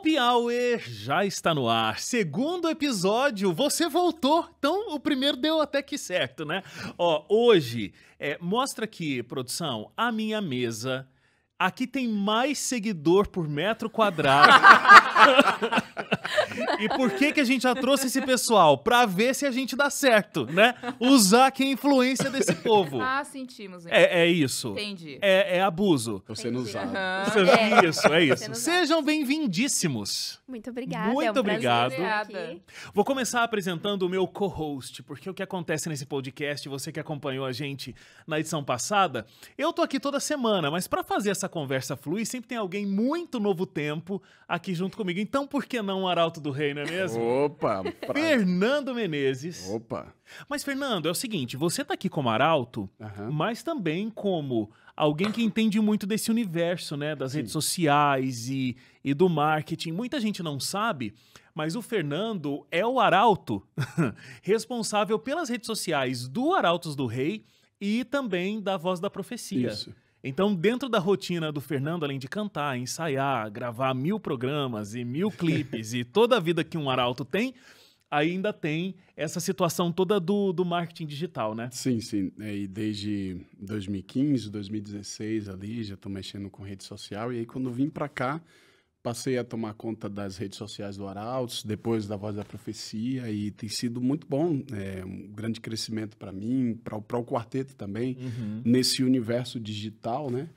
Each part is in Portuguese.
Piauí já está no ar. Segundo episódio, você voltou. Então, o primeiro deu até que certo, né? Ó, hoje, é, mostra aqui, produção, a minha mesa. Aqui tem mais seguidor por metro quadrado e por que, que a gente já trouxe esse pessoal? Pra ver se a gente dá certo, né? Usar aqui é a influência desse povo. Ah, sentimos. É, é isso. Entendi. É, é abuso. Você não usar. Uhum. É. Isso, é isso. Sejam bem-vindíssimos. Muito obrigada. Muito é um obrigado. Vou começar apresentando o meu co-host, porque o que acontece nesse podcast, você que acompanhou a gente na edição passada, eu tô aqui toda semana, mas para fazer essa conversa fluir, sempre tem alguém muito novo tempo aqui junto comigo comigo, então por que não o Arauto do Rei, não é mesmo? Opa! Pra... Fernando Menezes. Opa! Mas, Fernando, é o seguinte, você tá aqui como Arauto, uhum. mas também como alguém que entende muito desse universo, né? Das Sim. redes sociais e, e do marketing. Muita gente não sabe, mas o Fernando é o Arauto responsável pelas redes sociais do Arautos do Rei e também da Voz da Profecia. Isso. Então, dentro da rotina do Fernando, além de cantar, ensaiar, gravar mil programas e mil clipes e toda a vida que um arauto tem, ainda tem essa situação toda do, do marketing digital, né? Sim, sim. É, e desde 2015, 2016 ali, já estou mexendo com rede social. E aí, quando vim para cá, passei a tomar conta das redes sociais do Arautos, depois da Voz da Profecia, e tem sido muito bom, é, um grande crescimento para mim, para o quarteto também, uhum. nesse universo digital, né?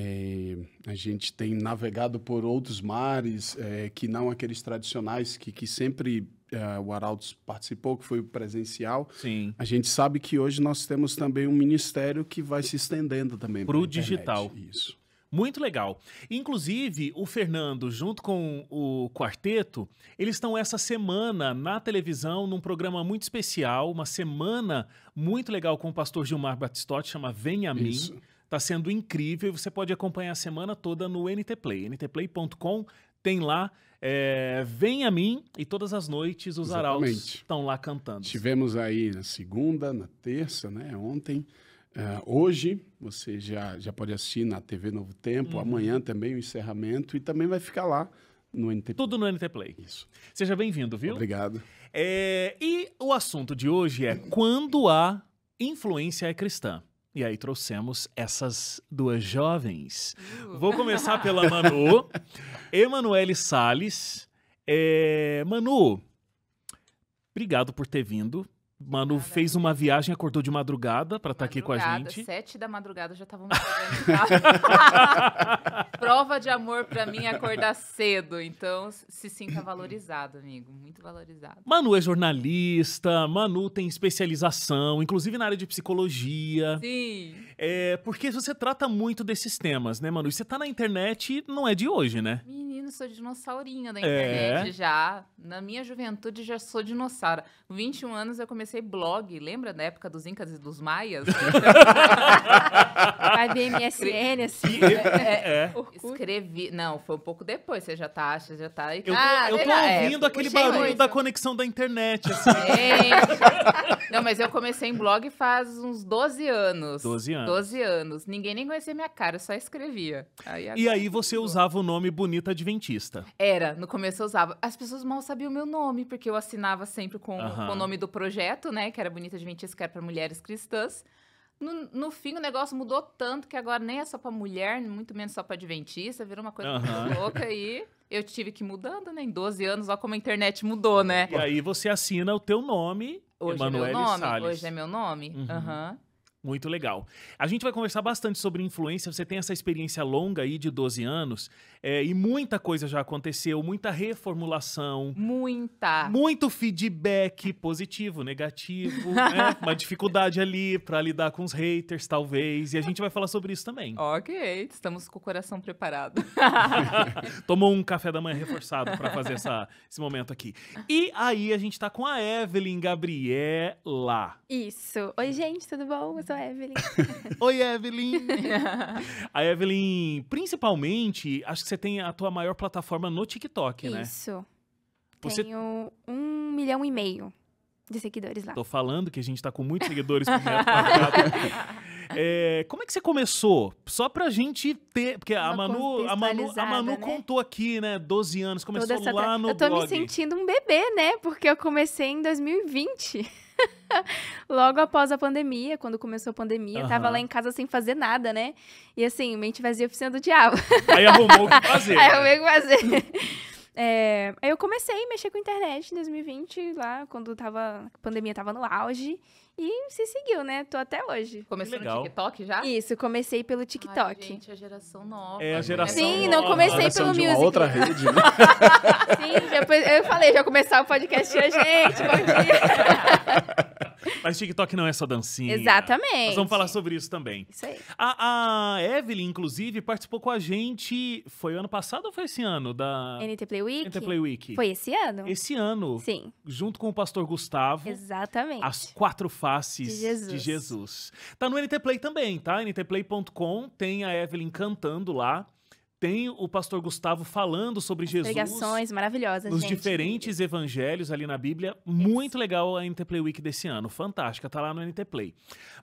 É, a gente tem navegado por outros mares é, que não aqueles tradicionais que, que sempre é, o Arautos participou, que foi o presencial. Sim. A gente sabe que hoje nós temos também um ministério que vai se estendendo também. Para o digital. Isso. Muito legal. Inclusive, o Fernando, junto com o quarteto, eles estão essa semana na televisão num programa muito especial, uma semana muito legal com o pastor Gilmar Batistotti, chama Venha a Mim. Isso. Tá sendo incrível e você pode acompanhar a semana toda no NT Play, ntplay.com tem lá é, a Mim e todas as noites os Exatamente. arautos estão lá cantando. Tivemos aí na segunda, na terça, né? Ontem Uh, hoje, você já, já pode assistir na TV Novo Tempo, uhum. amanhã também o encerramento e também vai ficar lá no NT Play. Tudo no NT Play. Isso. Seja bem-vindo, viu? Obrigado. É, e o assunto de hoje é quando a influência é cristã. E aí trouxemos essas duas jovens. Uh. Vou começar pela Manu, Emanuele Sales. É, Manu, obrigado por ter vindo. Manu Nada. fez uma viagem, acordou de madrugada para estar tá aqui com a gente. Sete da madrugada já estavam Prova de amor para mim é acordar cedo. Então se sinta valorizado, amigo. Muito valorizado. Manu é jornalista, Manu tem especialização, inclusive na área de psicologia. Sim. É, porque você trata muito desses temas, né, Manu? E você tá na internet não é de hoje, né? Menino, sou dinossaurinha da é. internet é. já. Na minha juventude já sou dinossauro. 21 anos eu comecei comecei blog, lembra da época dos Incas e dos Maias? Vai ver MSN, assim. É, né? é, é. Escrevi. Não, foi um pouco depois, você já tá, você já tá. Eu tô, ah, eu tô é, ouvindo aquele barulho muito. da conexão da internet, assim. Gente. É. Não, mas eu comecei em blog faz uns 12 anos. 12 anos. 12 anos. Ninguém nem conhecia minha cara, eu só escrevia. Aí, e aí você ficou. usava o nome Bonita Adventista. Era, no começo eu usava. As pessoas mal sabiam o meu nome, porque eu assinava sempre com, uh -huh. com o nome do projeto projeto, né? Que era Bonita Adventista, que era para mulheres cristãs. No, no, fim, o negócio mudou tanto que agora nem é só para mulher, muito menos só para adventista, virou uma coisa uhum. louca e eu tive que ir mudando, né? Em 12 anos, olha como a internet mudou, né? E aí você assina o teu nome, hoje é meu nome, Salles. Hoje é meu nome, Uhum. Uhum. Muito legal. A gente vai conversar bastante sobre influência. Você tem essa experiência longa aí de 12 anos. É, e muita coisa já aconteceu, muita reformulação. Muita. Muito feedback positivo, negativo, né? uma dificuldade ali para lidar com os haters, talvez. E a gente vai falar sobre isso também. Ok, estamos com o coração preparado. Tomou um café da manhã reforçado para fazer essa, esse momento aqui. E aí a gente está com a Evelyn Gabriela. Isso. Oi, gente, tudo bom? Eu sou a Evelyn. Oi, Evelyn. a Evelyn, principalmente, acho que você tem a tua maior plataforma no TikTok, Isso. né? Isso. Você... Tenho um milhão e meio de seguidores lá. Tô falando que a gente tá com muitos seguidores é, Como é que você começou? Só pra gente ter. Porque a Manu, a Manu, a Manu né? contou aqui, né? 12 anos, começou lá tra... no. Eu tô blog. me sentindo um bebê, né? Porque eu comecei em 2020. Logo após a pandemia, quando começou a pandemia, uhum. tava lá em casa sem fazer nada, né? E assim, mente vazia é oficina do diabo. Aí arrumou o que fazer. Aí né? arrumei o que fazer. É, aí eu comecei a mexer com a internet em 2020, lá quando tava, a pandemia tava no auge. E se seguiu, né? Tô até hoje. Começou no TikTok já? Isso, comecei pelo Ai, TikTok. gente, a é geração nova. É a né? geração Sim, não comecei pelo pelo de uma music. outra rede, né? Sim, depois eu falei, já começar o podcast a gente. Bom dia. Mas TikTok não é só dancinha. Exatamente. Nós vamos falar sobre isso também. Isso aí. A, a Evelyn, inclusive, participou com a gente. Foi ano passado ou foi esse ano? Da NT Play Week? NT Play Week. Foi esse ano? Esse ano, Sim, junto com o pastor Gustavo, exatamente. as quatro faces de Jesus. de Jesus. Tá no NT Play também, tá? ntplay.com, tem a Evelyn cantando lá. Tem o pastor Gustavo falando sobre As Jesus. Pregações maravilhosas, Os diferentes evangelhos ali na Bíblia. Isso. Muito legal a NT Play Week desse ano. Fantástica, tá lá no NT Play.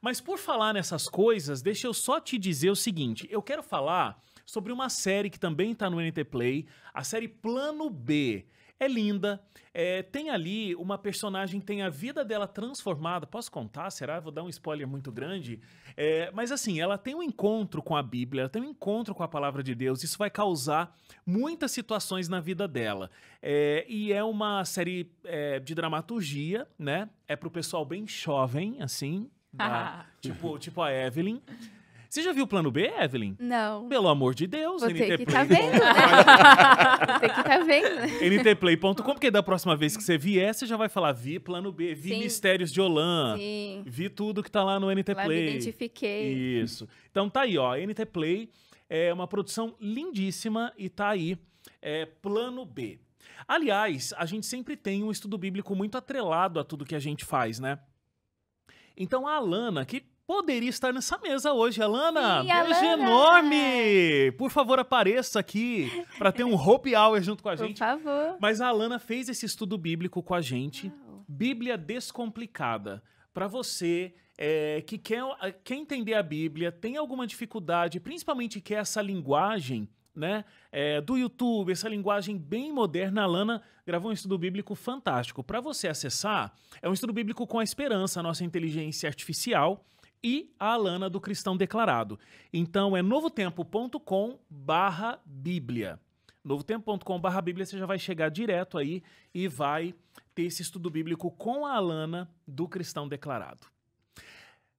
Mas por falar nessas coisas, deixa eu só te dizer o seguinte. Eu quero falar sobre uma série que também tá no NT Play, a série Plano B é linda, é, tem ali uma personagem, tem a vida dela transformada. Posso contar? Será? Vou dar um spoiler muito grande. É, mas assim, ela tem um encontro com a Bíblia, ela tem um encontro com a palavra de Deus. Isso vai causar muitas situações na vida dela. É, e é uma série é, de dramaturgia, né? É pro pessoal bem jovem, assim, da, tipo, tipo a Evelyn. Você já viu o plano B, Evelyn? Não. Pelo amor de Deus, Você NT que Play. tá vendo, né? Você que tá vendo. Né? ntplay.com, porque da próxima vez que você vier, você já vai falar, vi plano B, vi Sim. mistérios de Olan, vi tudo que tá lá no NT Play. Lá me identifiquei. Isso. Então tá aí, ó, NT Play é uma produção lindíssima e tá aí, é, plano B. Aliás, a gente sempre tem um estudo bíblico muito atrelado a tudo que a gente faz, né? Então a Alana, que poderia estar nessa mesa hoje. Alana, Sim, beijo Alana. enorme! Por favor, apareça aqui para ter um Hope Hour junto com a gente. Por favor. Mas a Alana fez esse estudo bíblico com a gente, Uau. Bíblia Descomplicada, para você é, que quer, quer entender a Bíblia, tem alguma dificuldade, principalmente quer essa linguagem né, é, do YouTube, essa linguagem bem moderna, a Lana gravou um estudo bíblico fantástico. Para você acessar, é um estudo bíblico com a esperança, a nossa inteligência artificial, e a Alana do Cristão Declarado. Então é novotempo.com barra bíblia. novotempo.com barra bíblia, você já vai chegar direto aí e vai ter esse estudo bíblico com a Alana do Cristão Declarado.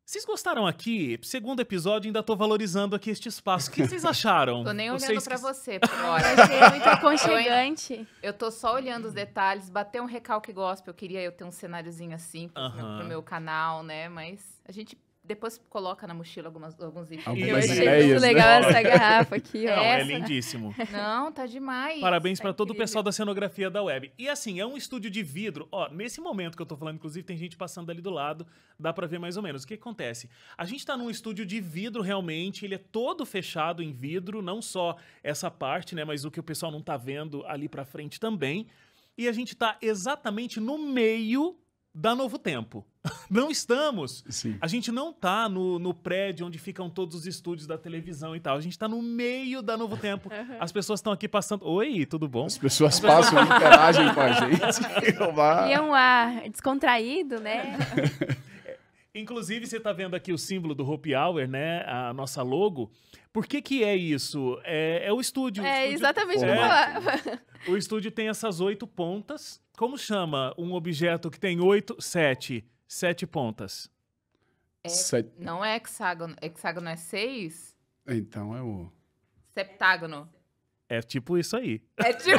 Vocês gostaram aqui? Segundo episódio, ainda tô valorizando aqui este espaço. O que vocês acharam? Tô nem olhando para você, Flora. Achei muito aconchegante. Eu tô só olhando os detalhes, bater um recalque gospel. Eu queria eu ter um cenáriozinho assim pro, uh -huh. meu, pro meu canal, né? Mas a gente depois coloca na mochila algumas, alguns itens. Algumas eu achei ideias, muito né? legal né? essa garrafa aqui. Não, é essa. é lindíssimo. Não, tá demais. Parabéns tá para todo o pessoal da cenografia da web. E assim, é um estúdio de vidro. Ó, nesse momento que eu tô falando, inclusive, tem gente passando ali do lado, dá para ver mais ou menos. O que, acontece? A gente tá num estúdio de vidro realmente, ele é todo fechado em vidro, não só essa parte, né, mas o que o pessoal não tá vendo ali para frente também. E a gente tá exatamente no meio da Novo Tempo. não estamos. Sim. A gente não tá no, no prédio onde ficam todos os estúdios da televisão e tal. A gente tá no meio da Novo Tempo. Uhum. As pessoas estão aqui passando. Oi, tudo bom? As pessoas passam a interagem com a gente. e é um ar descontraído, né? Inclusive, você está vendo aqui o símbolo do Hope Hour, né? A nossa logo. Por que que é isso? É, é o estúdio. É, o estúdio, exatamente o é, O estúdio tem essas oito pontas. Como chama um objeto que tem oito, sete, sete pontas? É, sete. Não é hexágono. Hexágono é seis? Então é o... Septágono. É tipo isso aí. É tipo...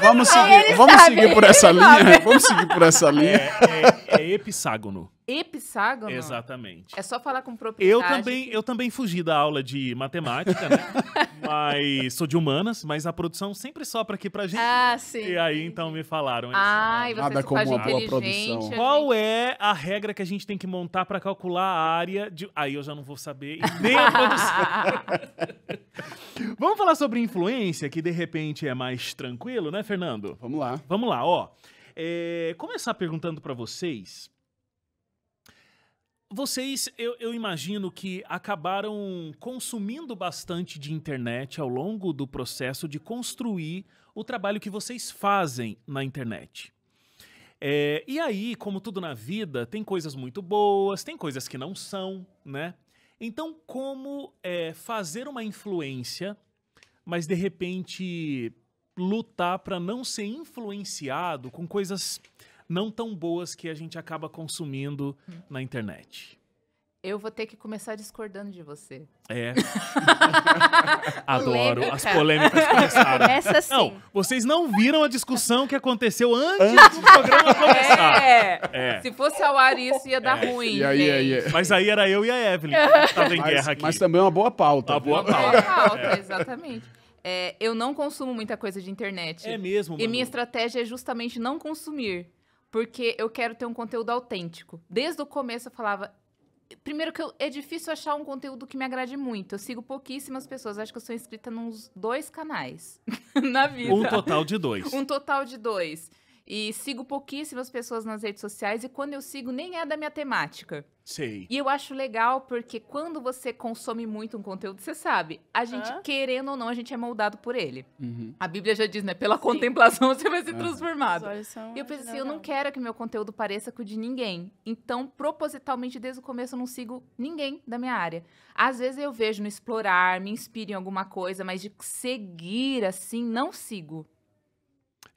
vamos seguir, vamos seguir por essa linha. Vamos seguir por essa linha. é, é, é, é hexágono? Exatamente. É só falar com propriedade. Eu também, eu também fugi da aula de matemática, né? mas sou de humanas, mas a produção sempre sopra aqui pra gente. Ah, sim. E aí então me falaram ah, isso. Ah, nada como uma boa produção. Qual é a regra que a gente tem que montar para calcular a área de Aí eu já não vou saber nem a produção. Vamos falar sobre influência, que de repente é mais tranquilo, né, Fernando? Vamos lá. Vamos lá, ó. É, começar perguntando para vocês vocês, eu, eu, imagino que acabaram consumindo bastante de internet ao longo do processo de construir o trabalho que vocês fazem na internet. É, e aí, como tudo na vida, tem coisas muito boas, tem coisas que não são, né? Então, como é, fazer uma influência, mas de repente lutar para não ser influenciado com coisas não tão boas que a gente acaba consumindo hum. na internet. Eu vou ter que começar discordando de você. É. Adoro. Polêmica. As polêmicas começaram. Essa sim. Não, vocês não viram a discussão que aconteceu antes, do programa começar. É. é. Se fosse ao ar, isso ia dar é. ruim. E aí, e aí, Mas aí era eu e a Evelyn que tava em guerra aqui. Mas também é uma boa pauta. Uma boa pauta. Uma boa pauta, exatamente. É, eu não consumo muita coisa de internet. É mesmo. Manu. E minha estratégia é justamente não consumir porque eu quero ter um conteúdo autêntico. Desde o começo eu falava. Primeiro que eu, é difícil achar um conteúdo que me agrade muito. Eu sigo pouquíssimas pessoas. Acho que eu sou inscrita nos dois canais na vida. Um total de dois. Um total de dois. E sigo pouquíssimas pessoas nas redes sociais e quando eu sigo nem é da minha temática. Sei. E eu acho legal porque quando você consome muito um conteúdo, você sabe, a gente, querendo ou não, a gente é moldado por ele. Uhum. A Bíblia já diz, né? Pela Sim. contemplação você vai ser transformado. E eu pensei assim, eu não quero que meu conteúdo pareça com o de ninguém. Então, propositalmente, desde o começo, eu não sigo ninguém da minha área. Às vezes eu vejo no explorar, me inspirem em alguma coisa, mas de seguir assim, não sigo.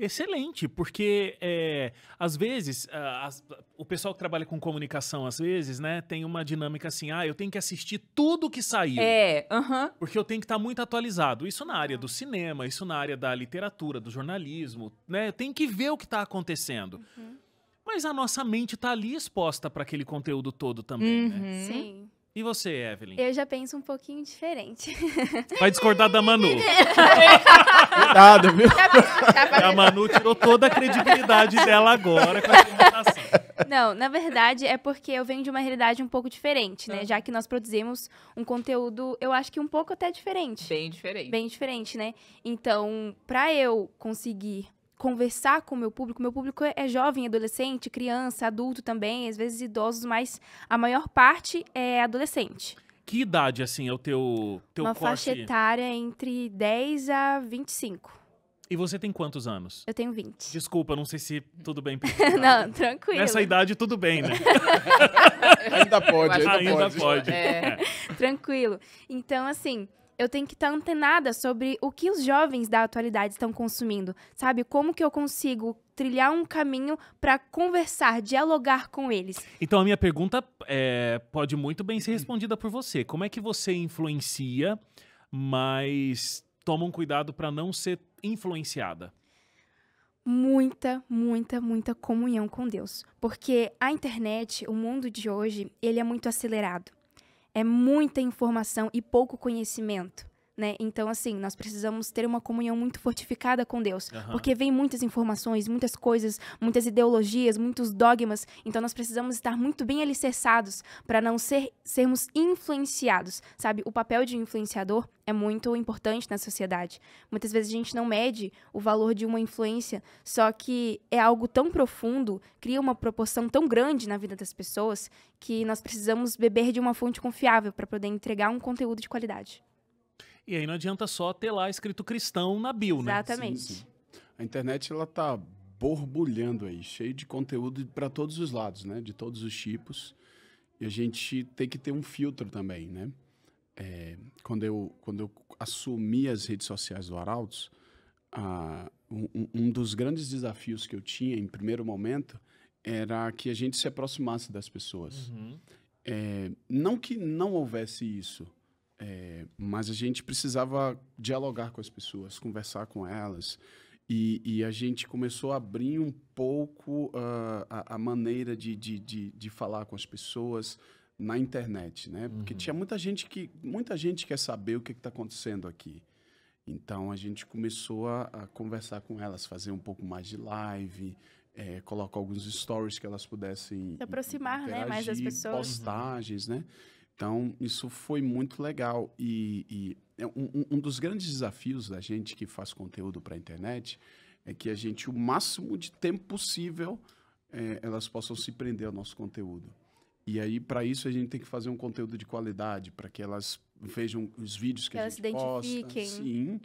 Excelente, porque é, às vezes a, a, o pessoal que trabalha com comunicação, às vezes, né, tem uma dinâmica assim: ah, eu tenho que assistir tudo que saiu. É, aham. Porque eu tenho que estar tá muito atualizado. Isso na área do cinema, isso na área da literatura, do jornalismo, né? Eu tenho que ver o que está acontecendo. Uhum. Mas a nossa mente está ali exposta para aquele conteúdo todo também, uhum. né? Sim. E você, Evelyn? Eu já penso um pouquinho diferente. Vai discordar da Manu. Cuidado, viu? Tá tá a Manu tirou toda a credibilidade dela agora com a comunicação. Não, na verdade é porque eu venho de uma realidade um pouco diferente, né? Ah. Já que nós produzimos um conteúdo, eu acho que um pouco até diferente. Bem diferente. Bem diferente, né? Então, para eu conseguir conversar com o meu público. Meu público é, é jovem, adolescente, criança, adulto também, às vezes idosos, mas a maior parte é adolescente. Que idade, assim, é o teu, teu Uma corte? faixa etária entre 10 a 25. E você tem quantos anos? Eu tenho 20. Desculpa, não sei se tudo bem. não, tranquilo. Nessa idade, tudo bem, né? ainda pode, ainda, ainda, pode. pode. É. É. Tranquilo. Então, assim, eu tenho que estar tá antenada sobre o que os jovens da atualidade estão consumindo, sabe? Como que eu consigo trilhar um caminho para conversar, dialogar com eles. Então a minha pergunta é, pode muito bem ser respondida por você. Como é que você influencia, mas toma um cuidado para não ser influenciada? muita, muita, muita comunhão com Deus, porque a internet, o mundo de hoje, ele é muito acelerado. É muita informação e pouco conhecimento. Né? Então, assim, nós precisamos ter uma comunhão muito fortificada com Deus, uhum. porque vem muitas informações, muitas coisas, muitas ideologias, muitos dogmas. Então, nós precisamos estar muito bem alicerçados para não ser, sermos influenciados, sabe? O papel de influenciador é muito importante na sociedade. Muitas vezes a gente não mede o valor de uma influência, só que é algo tão profundo, cria uma proporção tão grande na vida das pessoas, que nós precisamos beber de uma fonte confiável para poder entregar um conteúdo de qualidade. E aí não adianta só ter lá escrito cristão na bio, Exatamente. né? Exatamente. A internet ela tá borbulhando aí, cheio de conteúdo para todos os lados, né? De todos os tipos. E a gente tem que ter um filtro também, né? É, quando, eu, quando eu assumi as redes sociais do Arautos, um, um, dos grandes desafios que eu tinha em primeiro momento era que a gente se aproximasse das pessoas. Uhum. É, não que não houvesse isso, é, mas a gente precisava dialogar com as pessoas, conversar com elas. E, e a gente começou a abrir um pouco uh, a, a, maneira de, de, de, de, falar com as pessoas na internet, né? Porque uhum. tinha muita gente que muita gente quer saber o que é está acontecendo aqui. Então a gente começou a, a, conversar com elas, fazer um pouco mais de live, é, colocar alguns stories que elas pudessem se aproximar, né, mais das pessoas, postagens, né? Então, isso foi muito legal. E, e é um, um, dos grandes desafios da gente que faz conteúdo para a internet é que a gente, o máximo de tempo possível, é, elas possam se prender ao nosso conteúdo. E aí, para isso, a gente tem que fazer um conteúdo de qualidade, para que elas vejam os vídeos que, que a gente posta. Sim.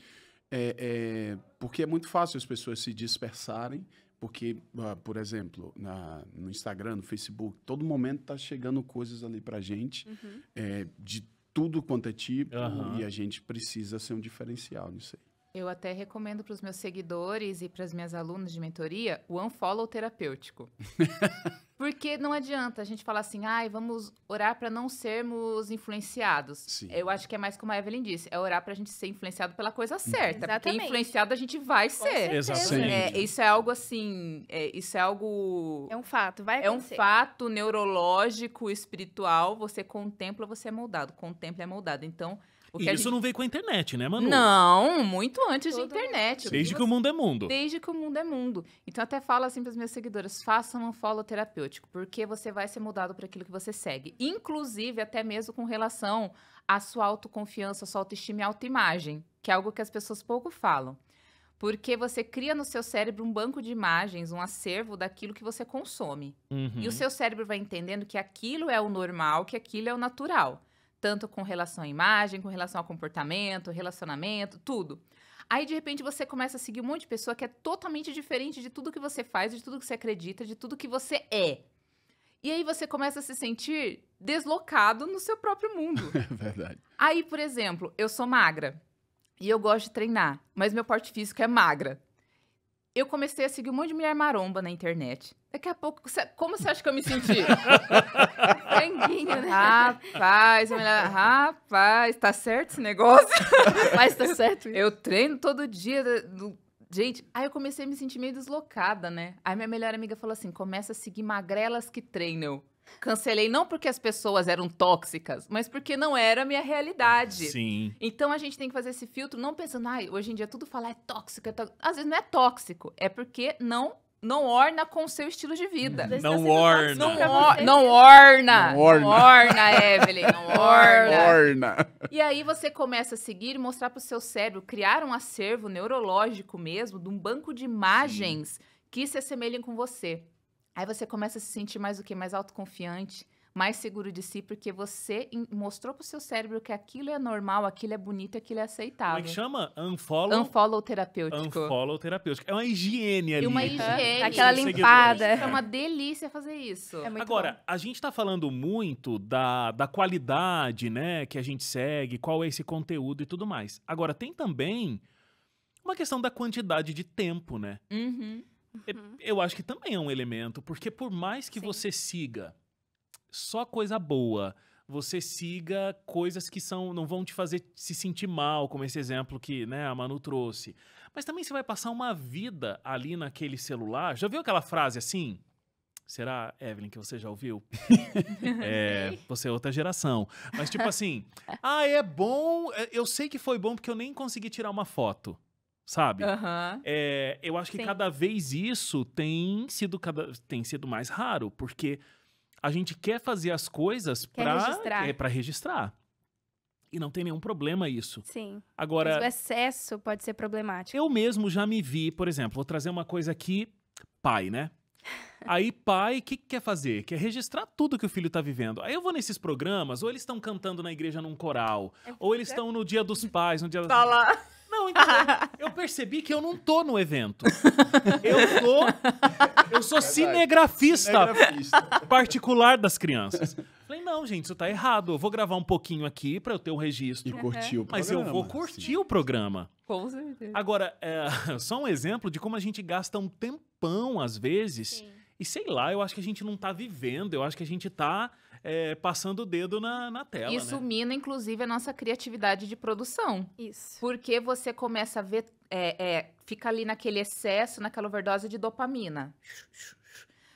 É, é, porque é muito fácil as pessoas se dispersarem porque, por exemplo, na, no Instagram, no Facebook, todo momento tá chegando coisas ali para gente uhum. é, de tudo quanto é tipo uhum. e a gente precisa ser um diferencial nisso aí. Eu até recomendo para os meus seguidores e para as minhas alunas de mentoria o unfollow terapêutico. Porque não adianta a gente falar assim, ai, ah, vamos orar para não sermos influenciados. Sim. Eu acho que é mais como a Evelyn disse, é orar para a gente ser influenciado pela coisa uhum. certa. Exatamente. Porque influenciado a gente vai ser. Exatamente. É, isso é algo assim, é, isso é algo... É um fato, vai acontecer. É um fato neurológico, espiritual, você contempla, você é moldado. Contempla é moldado. Então e isso gente... não veio com a internet, né, Manu? Não, muito antes Todo de internet. Mundo. Desde que o mundo é mundo. Desde que o mundo é mundo. Então até falo assim para as minhas seguidoras, façam um follow terapêutico, porque você vai ser mudado para aquilo que você segue. Inclusive até mesmo com relação à sua autoconfiança, sua autoestima e autoimagem, que é algo que as pessoas pouco falam. Porque você cria no seu cérebro um banco de imagens, um acervo daquilo que você consome. Uhum. E o uhum. seu cérebro vai entendendo que aquilo é o normal, que aquilo é o natural tanto com relação à imagem, com relação ao comportamento, relacionamento, tudo. Aí de repente você começa a seguir um monte de pessoa que é totalmente diferente de tudo que você faz, de tudo que você acredita, de tudo que você é. E aí você começa a se sentir deslocado no seu próprio mundo. É verdade. Aí, por exemplo, eu sou magra e eu gosto de treinar, mas meu porte físico é magra eu comecei a seguir um monte de mulher maromba na internet. Daqui a pouco, como você acha que eu me senti? Franguinho, né? Rapaz, mulher, rapaz, tá certo esse negócio? Mas tá certo Eu treino todo dia. Né, gente, aí eu comecei a me sentir meio deslocada, né? Aí minha melhor amiga falou assim: começa a seguir magrelas que treinam. Cancelei não porque as pessoas eram tóxicas, mas porque não era a minha realidade. Sim. Então a gente tem que fazer esse filtro não pensando, ai, ah, hoje em dia tudo falar é tóxico, é tóxico. Às vezes não é tóxico, é porque não não orna com o seu estilo de vida. Tá não orna. Não, or, não orna. Não orna. Não orna, Evelyn. Não orna. orna. E aí você começa a seguir e mostrar para o seu cérebro, criar um acervo neurológico mesmo, de um banco de imagens Sim. que se assemelhem com você. Aí você começa a se sentir mais o que? Mais autoconfiante, mais seguro de si, porque você mostrou pro seu cérebro que aquilo é normal, aquilo é bonito, aquilo é aceitável. Como é que chama? Unfollow? Unfollow terapêutico. Unfollow terapêutico. É uma higiene ali. E uma né? higiene. Aquela limpada. É uma delícia fazer isso. É Agora, bom. a gente tá falando muito da, da qualidade, né, que a gente segue, qual é esse conteúdo e tudo mais. Agora, tem também uma questão da quantidade de tempo, né? Uhum. É, uhum. Eu acho que também é um elemento, porque por mais que Sim. você siga só coisa boa, você siga coisas que são não vão te fazer se sentir mal, como esse exemplo que né, a Manu trouxe. Mas também você vai passar uma vida ali naquele celular. Já viu aquela frase assim? Será, Evelyn, que você já ouviu? é, você é outra geração. Mas tipo assim, ah, é bom, é, eu sei que foi bom porque eu nem consegui tirar uma foto sabe? Uhum. É, eu acho que Sim. cada vez isso tem sido, cada, tem sido mais raro, porque a gente quer fazer as coisas para registrar. É, pra registrar. E não tem nenhum problema isso. Sim. Agora. Mas o excesso pode ser problemático. Eu mesmo já me vi, por exemplo, vou trazer uma coisa aqui, pai, né? Aí, pai, o que, que, quer fazer? Quer registrar tudo que o filho tá vivendo. Aí eu vou nesses programas, ou eles estão cantando na igreja num coral, é ou eles estão no dia dos pais, no dia tá das. Tá lá. eu percebi que eu não tô no evento. Eu tô. Eu sou Verdade. cinegrafista, particular das crianças. Falei, não, gente, isso tá errado. Eu vou gravar um pouquinho aqui para eu ter o registro. E curtir o programa. Mas eu vou curtir sim. o programa. Com certeza. Agora, é, só um exemplo de como a gente gasta um tempão, às vezes. Sim e sei lá, eu acho que a gente não tá vivendo, eu acho que a gente tá é, passando o dedo na, na tela. Isso né? mina, inclusive, a nossa criatividade de produção. Isso. Porque você começa a ver, é, é, fica ali naquele excesso, naquela overdose de dopamina.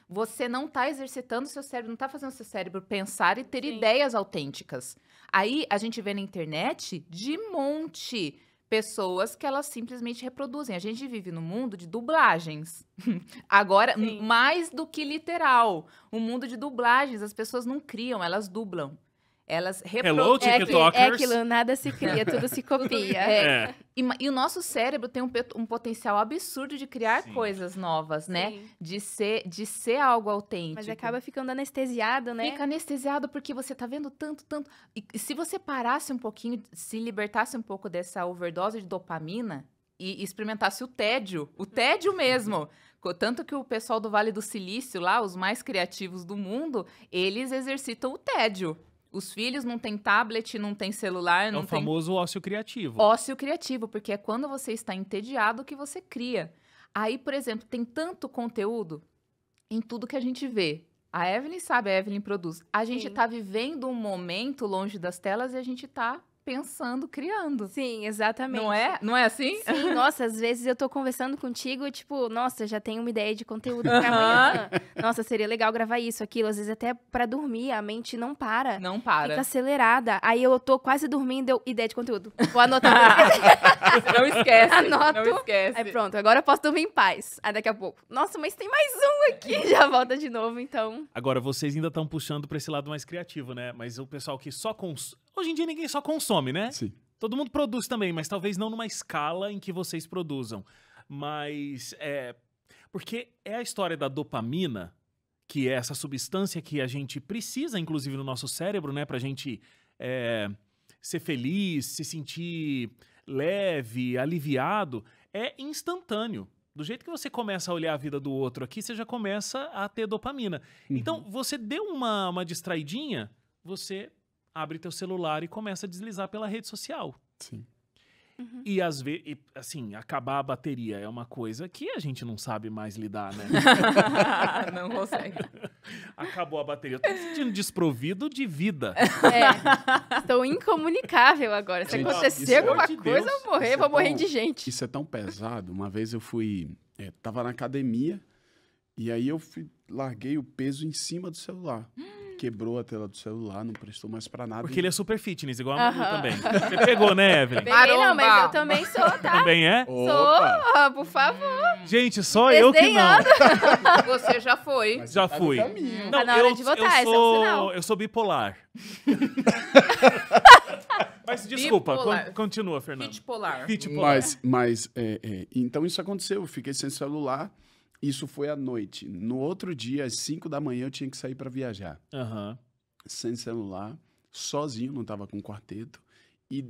Você não tá exercitando seu cérebro, não tá fazendo seu cérebro pensar e ter Sim. ideias autênticas. Aí a gente vê na internet de monte pessoas que elas simplesmente reproduzem. A gente vive no mundo de dublagens. Agora, mais do que literal, o um mundo de dublagens, as pessoas não criam, elas dublam. Elas Hello, É aquilo, é nada se cria, tudo se copia. É. É. E, e, o nosso cérebro tem um, um potencial absurdo de criar Sim. coisas novas, né? De ser, de ser algo autêntico. Mas acaba ficando anestesiado, né? Fica anestesiado porque você tá vendo tanto, tanto. E se você parasse um pouquinho, se libertasse um pouco dessa overdose de dopamina e experimentasse o tédio, o tédio mesmo. Tanto que o pessoal do Vale do Silício lá, os mais criativos do mundo, eles exercitam o tédio. Os filhos não têm tablet, não tem celular, não É o tem... famoso ócio criativo. Ócio criativo, porque é quando você está entediado que você cria. Aí, por exemplo, tem tanto conteúdo em tudo que a gente vê. A Evelyn sabe, a Evelyn produz. A gente está vivendo um momento longe das telas e a gente está pensando, criando. Sim, exatamente. Não é? Não é assim? Sim, nossa, às vezes eu tô conversando contigo, tipo, nossa, já tenho uma ideia de conteúdo pra amanhã. nossa, seria legal gravar isso, aquilo. Às vezes até para dormir, a mente não para. Não para. Fica acelerada. Aí eu tô quase dormindo, eu, ideia de conteúdo. Vou anotar. não esquece. Anoto. Não esquece. Aí pronto, agora eu posso dormir em paz. Aí daqui a pouco, nossa, mas tem mais um aqui. Já volta de novo, então. Agora, vocês ainda estão puxando pra esse lado mais criativo, né? Mas o pessoal que só com Hoje em dia ninguém só consome, né? Sim. Todo mundo produz também, mas talvez não numa escala em que vocês produzam. Mas é. Porque é a história da dopamina, que é essa substância que a gente precisa, inclusive, no nosso cérebro, né? Pra gente é, ser feliz, se sentir leve, aliviado. É instantâneo. Do jeito que você começa a olhar a vida do outro aqui, você já começa a ter dopamina. Uhum. Então, você deu uma, uma distraidinha, você abre teu celular e começa a deslizar pela rede social. Sim. Uhum. E às vezes, assim, acabar a bateria é uma coisa que a gente não sabe mais lidar, né? não consegue. Acabou a bateria. Eu tô me sentindo desprovido de vida. É. Estou incomunicável agora. Se acontecer alguma coisa, Deus, eu vou morrer, é vou é morrer de gente. Isso é tão pesado. Uma vez eu fui. É, tava na academia e aí eu fui, larguei o peso em cima do celular. Hum quebrou a tela do celular, não prestou mais pra nada. Porque ele é super fitness, igual a Manu também. Você pegou, né, Evelyn? Peguei, não, mas eu também sou, tá? Também é? Sou, ah, por favor. Gente, só eu que não. Você já foi. Mas Já tá fui. Tá na hora de votar, eu é sou, sinal. eu sou bipolar. Mas desculpa, con- continua, Fernando. Kit polar. Fit polar. Mas, mas é, é, então isso aconteceu. Eu fiquei sem celular. Isso foi à noite. No outro dia, às 5 da manhã, eu tinha que sair para viajar. Uhum. Sem celular, sozinho, não estava com quarteto. E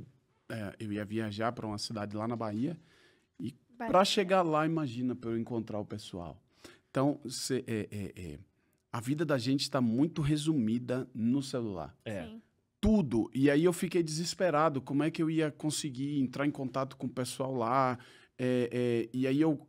é, eu ia viajar para uma cidade lá na Bahia. E para chegar lá, imagina, para eu encontrar o pessoal. Então, cê, é, é, é a vida da gente está muito resumida no celular. É. Sim tudo. E aí eu fiquei desesperado. Como é que eu ia conseguir entrar em contato com o pessoal lá? É, é, e aí eu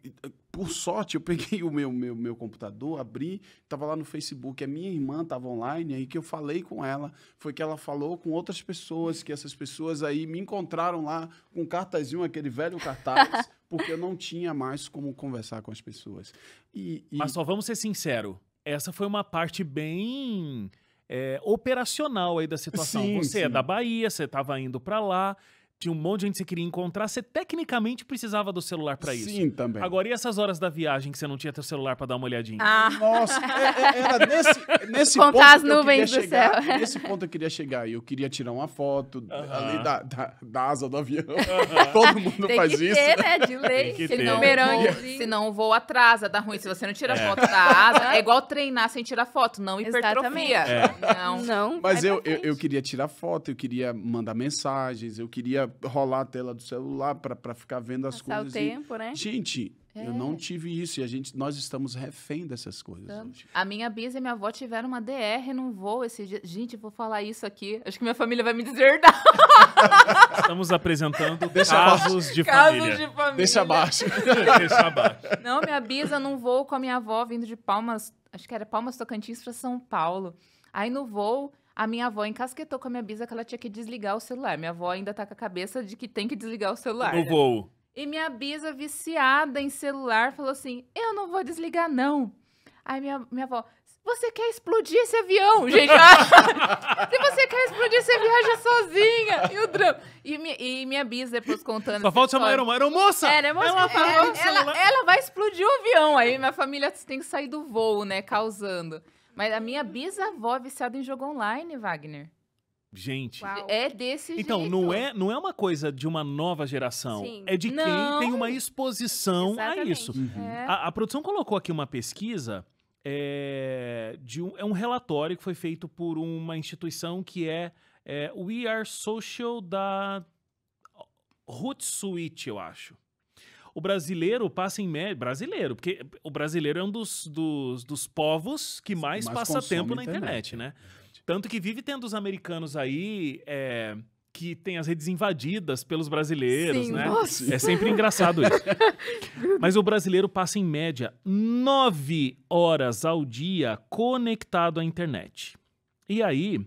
por sorte, eu peguei o meu, meu, meu computador, abri, estava lá no Facebook, a minha irmã estava online, aí que eu falei com ela, foi que ela falou com outras pessoas, que essas pessoas aí me encontraram lá com cartazinho, aquele velho cartaz, porque eu não tinha mais como conversar com as pessoas. E, e... Mas só vamos ser sinceros, essa foi uma parte bem é, operacional aí da situação. Sim, você é sim. é da Bahia, você estava indo para lá, tinha um monte de gente que você queria encontrar, você tecnicamente precisava do celular para isso. Sim, também. Agora, e essas horas da viagem que você não tinha teu celular para dar uma olhadinha? Ah. Nossa, é, é, era nesse, nesse Contar ponto as nuvens que eu queria do chegar, céu. Nesse ponto eu queria chegar e eu queria tirar uma foto uh -huh. ali da, da, da, asa do avião. Uh -huh. Todo mundo Tem faz que isso. Ter, né? De lei. que ter. senão o voo atrasa, dá ruim. Se você não tira é. foto da asa, é igual treinar sem tirar foto, não hipertrofia. É. Não. não. Mas eu, eu, eu queria tirar foto, eu queria mandar mensagens, eu queria rolar a tela do celular para ficar vendo as Passar coisas. o tempo, e... né? Gente, é. eu não é. tive isso. E a gente, nós estamos refém dessas coisas então, hoje. A minha bisa e minha avó tiveram uma DR num voo esse dia. Gente, vou falar isso aqui. Acho que minha família vai me deserdar. Estamos apresentando Deixa casos, de, casos família. de família. Deixa abaixo. Deixa abaixo. Não, minha bisa num voo com a minha avó vindo de Palmas, acho que era Palmas Tocantins para São Paulo. Aí no voo a minha avó encasquetou com a minha bisa que ela tinha que desligar o celular. Minha avó ainda tá com a cabeça de que tem que desligar o celular. No voo. E minha bisa, viciada em celular, falou assim: Eu não vou desligar, não. Aí minha, minha avó, você quer explodir esse avião, gente? Se você quer explodir, você viaja sozinha. E o drama. E minha, e minha bis depois contando. Só falta chamar uma aeromoça. Era, moça, ela, ela, ela, ela vai explodir o avião. Aí minha família tem que sair do voo, né? Causando. Mas a minha bisavó é viciada em jogo online, Wagner. Gente. Uau. É desse então, jeito. Então, não é, não é uma coisa de uma nova geração. Sim. É de não. quem tem uma exposição Exatamente. a isso. Uhum. É. A, a, produção colocou aqui uma pesquisa. É, de um, é um relatório que foi feito por uma instituição que é, é We Are Social da Hootsuite, eu acho o brasileiro passa em média. Brasileiro, porque o brasileiro é um dos, dos, dos povos que mais, mais passa tempo na internet, internet né? Internet. Tanto que vive tendo os americanos aí. É que tem as redes invadidas pelos brasileiros, Sim, né? Nossa. É sempre engraçado isso. Mas o brasileiro passa, em média, nove horas ao dia conectado à internet. E aí,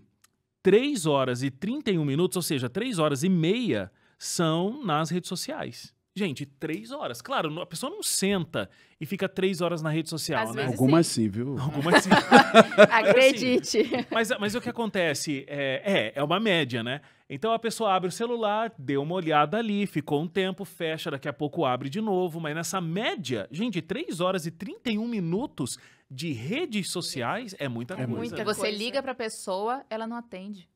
três horas e 31 minutos, ou seja, três horas e meia, são nas redes sociais. Gente, três horas. Claro, a pessoa não senta e fica três horas na rede social, Às né? Algumas sim. sim, viu? Algumas sim. Assim, Acredite. mas, mas o que acontece é, é, é uma média, né? Então a pessoa abre o celular, deu uma olhada ali, ficou um tempo, fecha, daqui a pouco abre de novo. Mas nessa média, gente, três horas e 31 minutos de redes sociais é muita é coisa. Muita né? Você liga pra pessoa, ela não atende.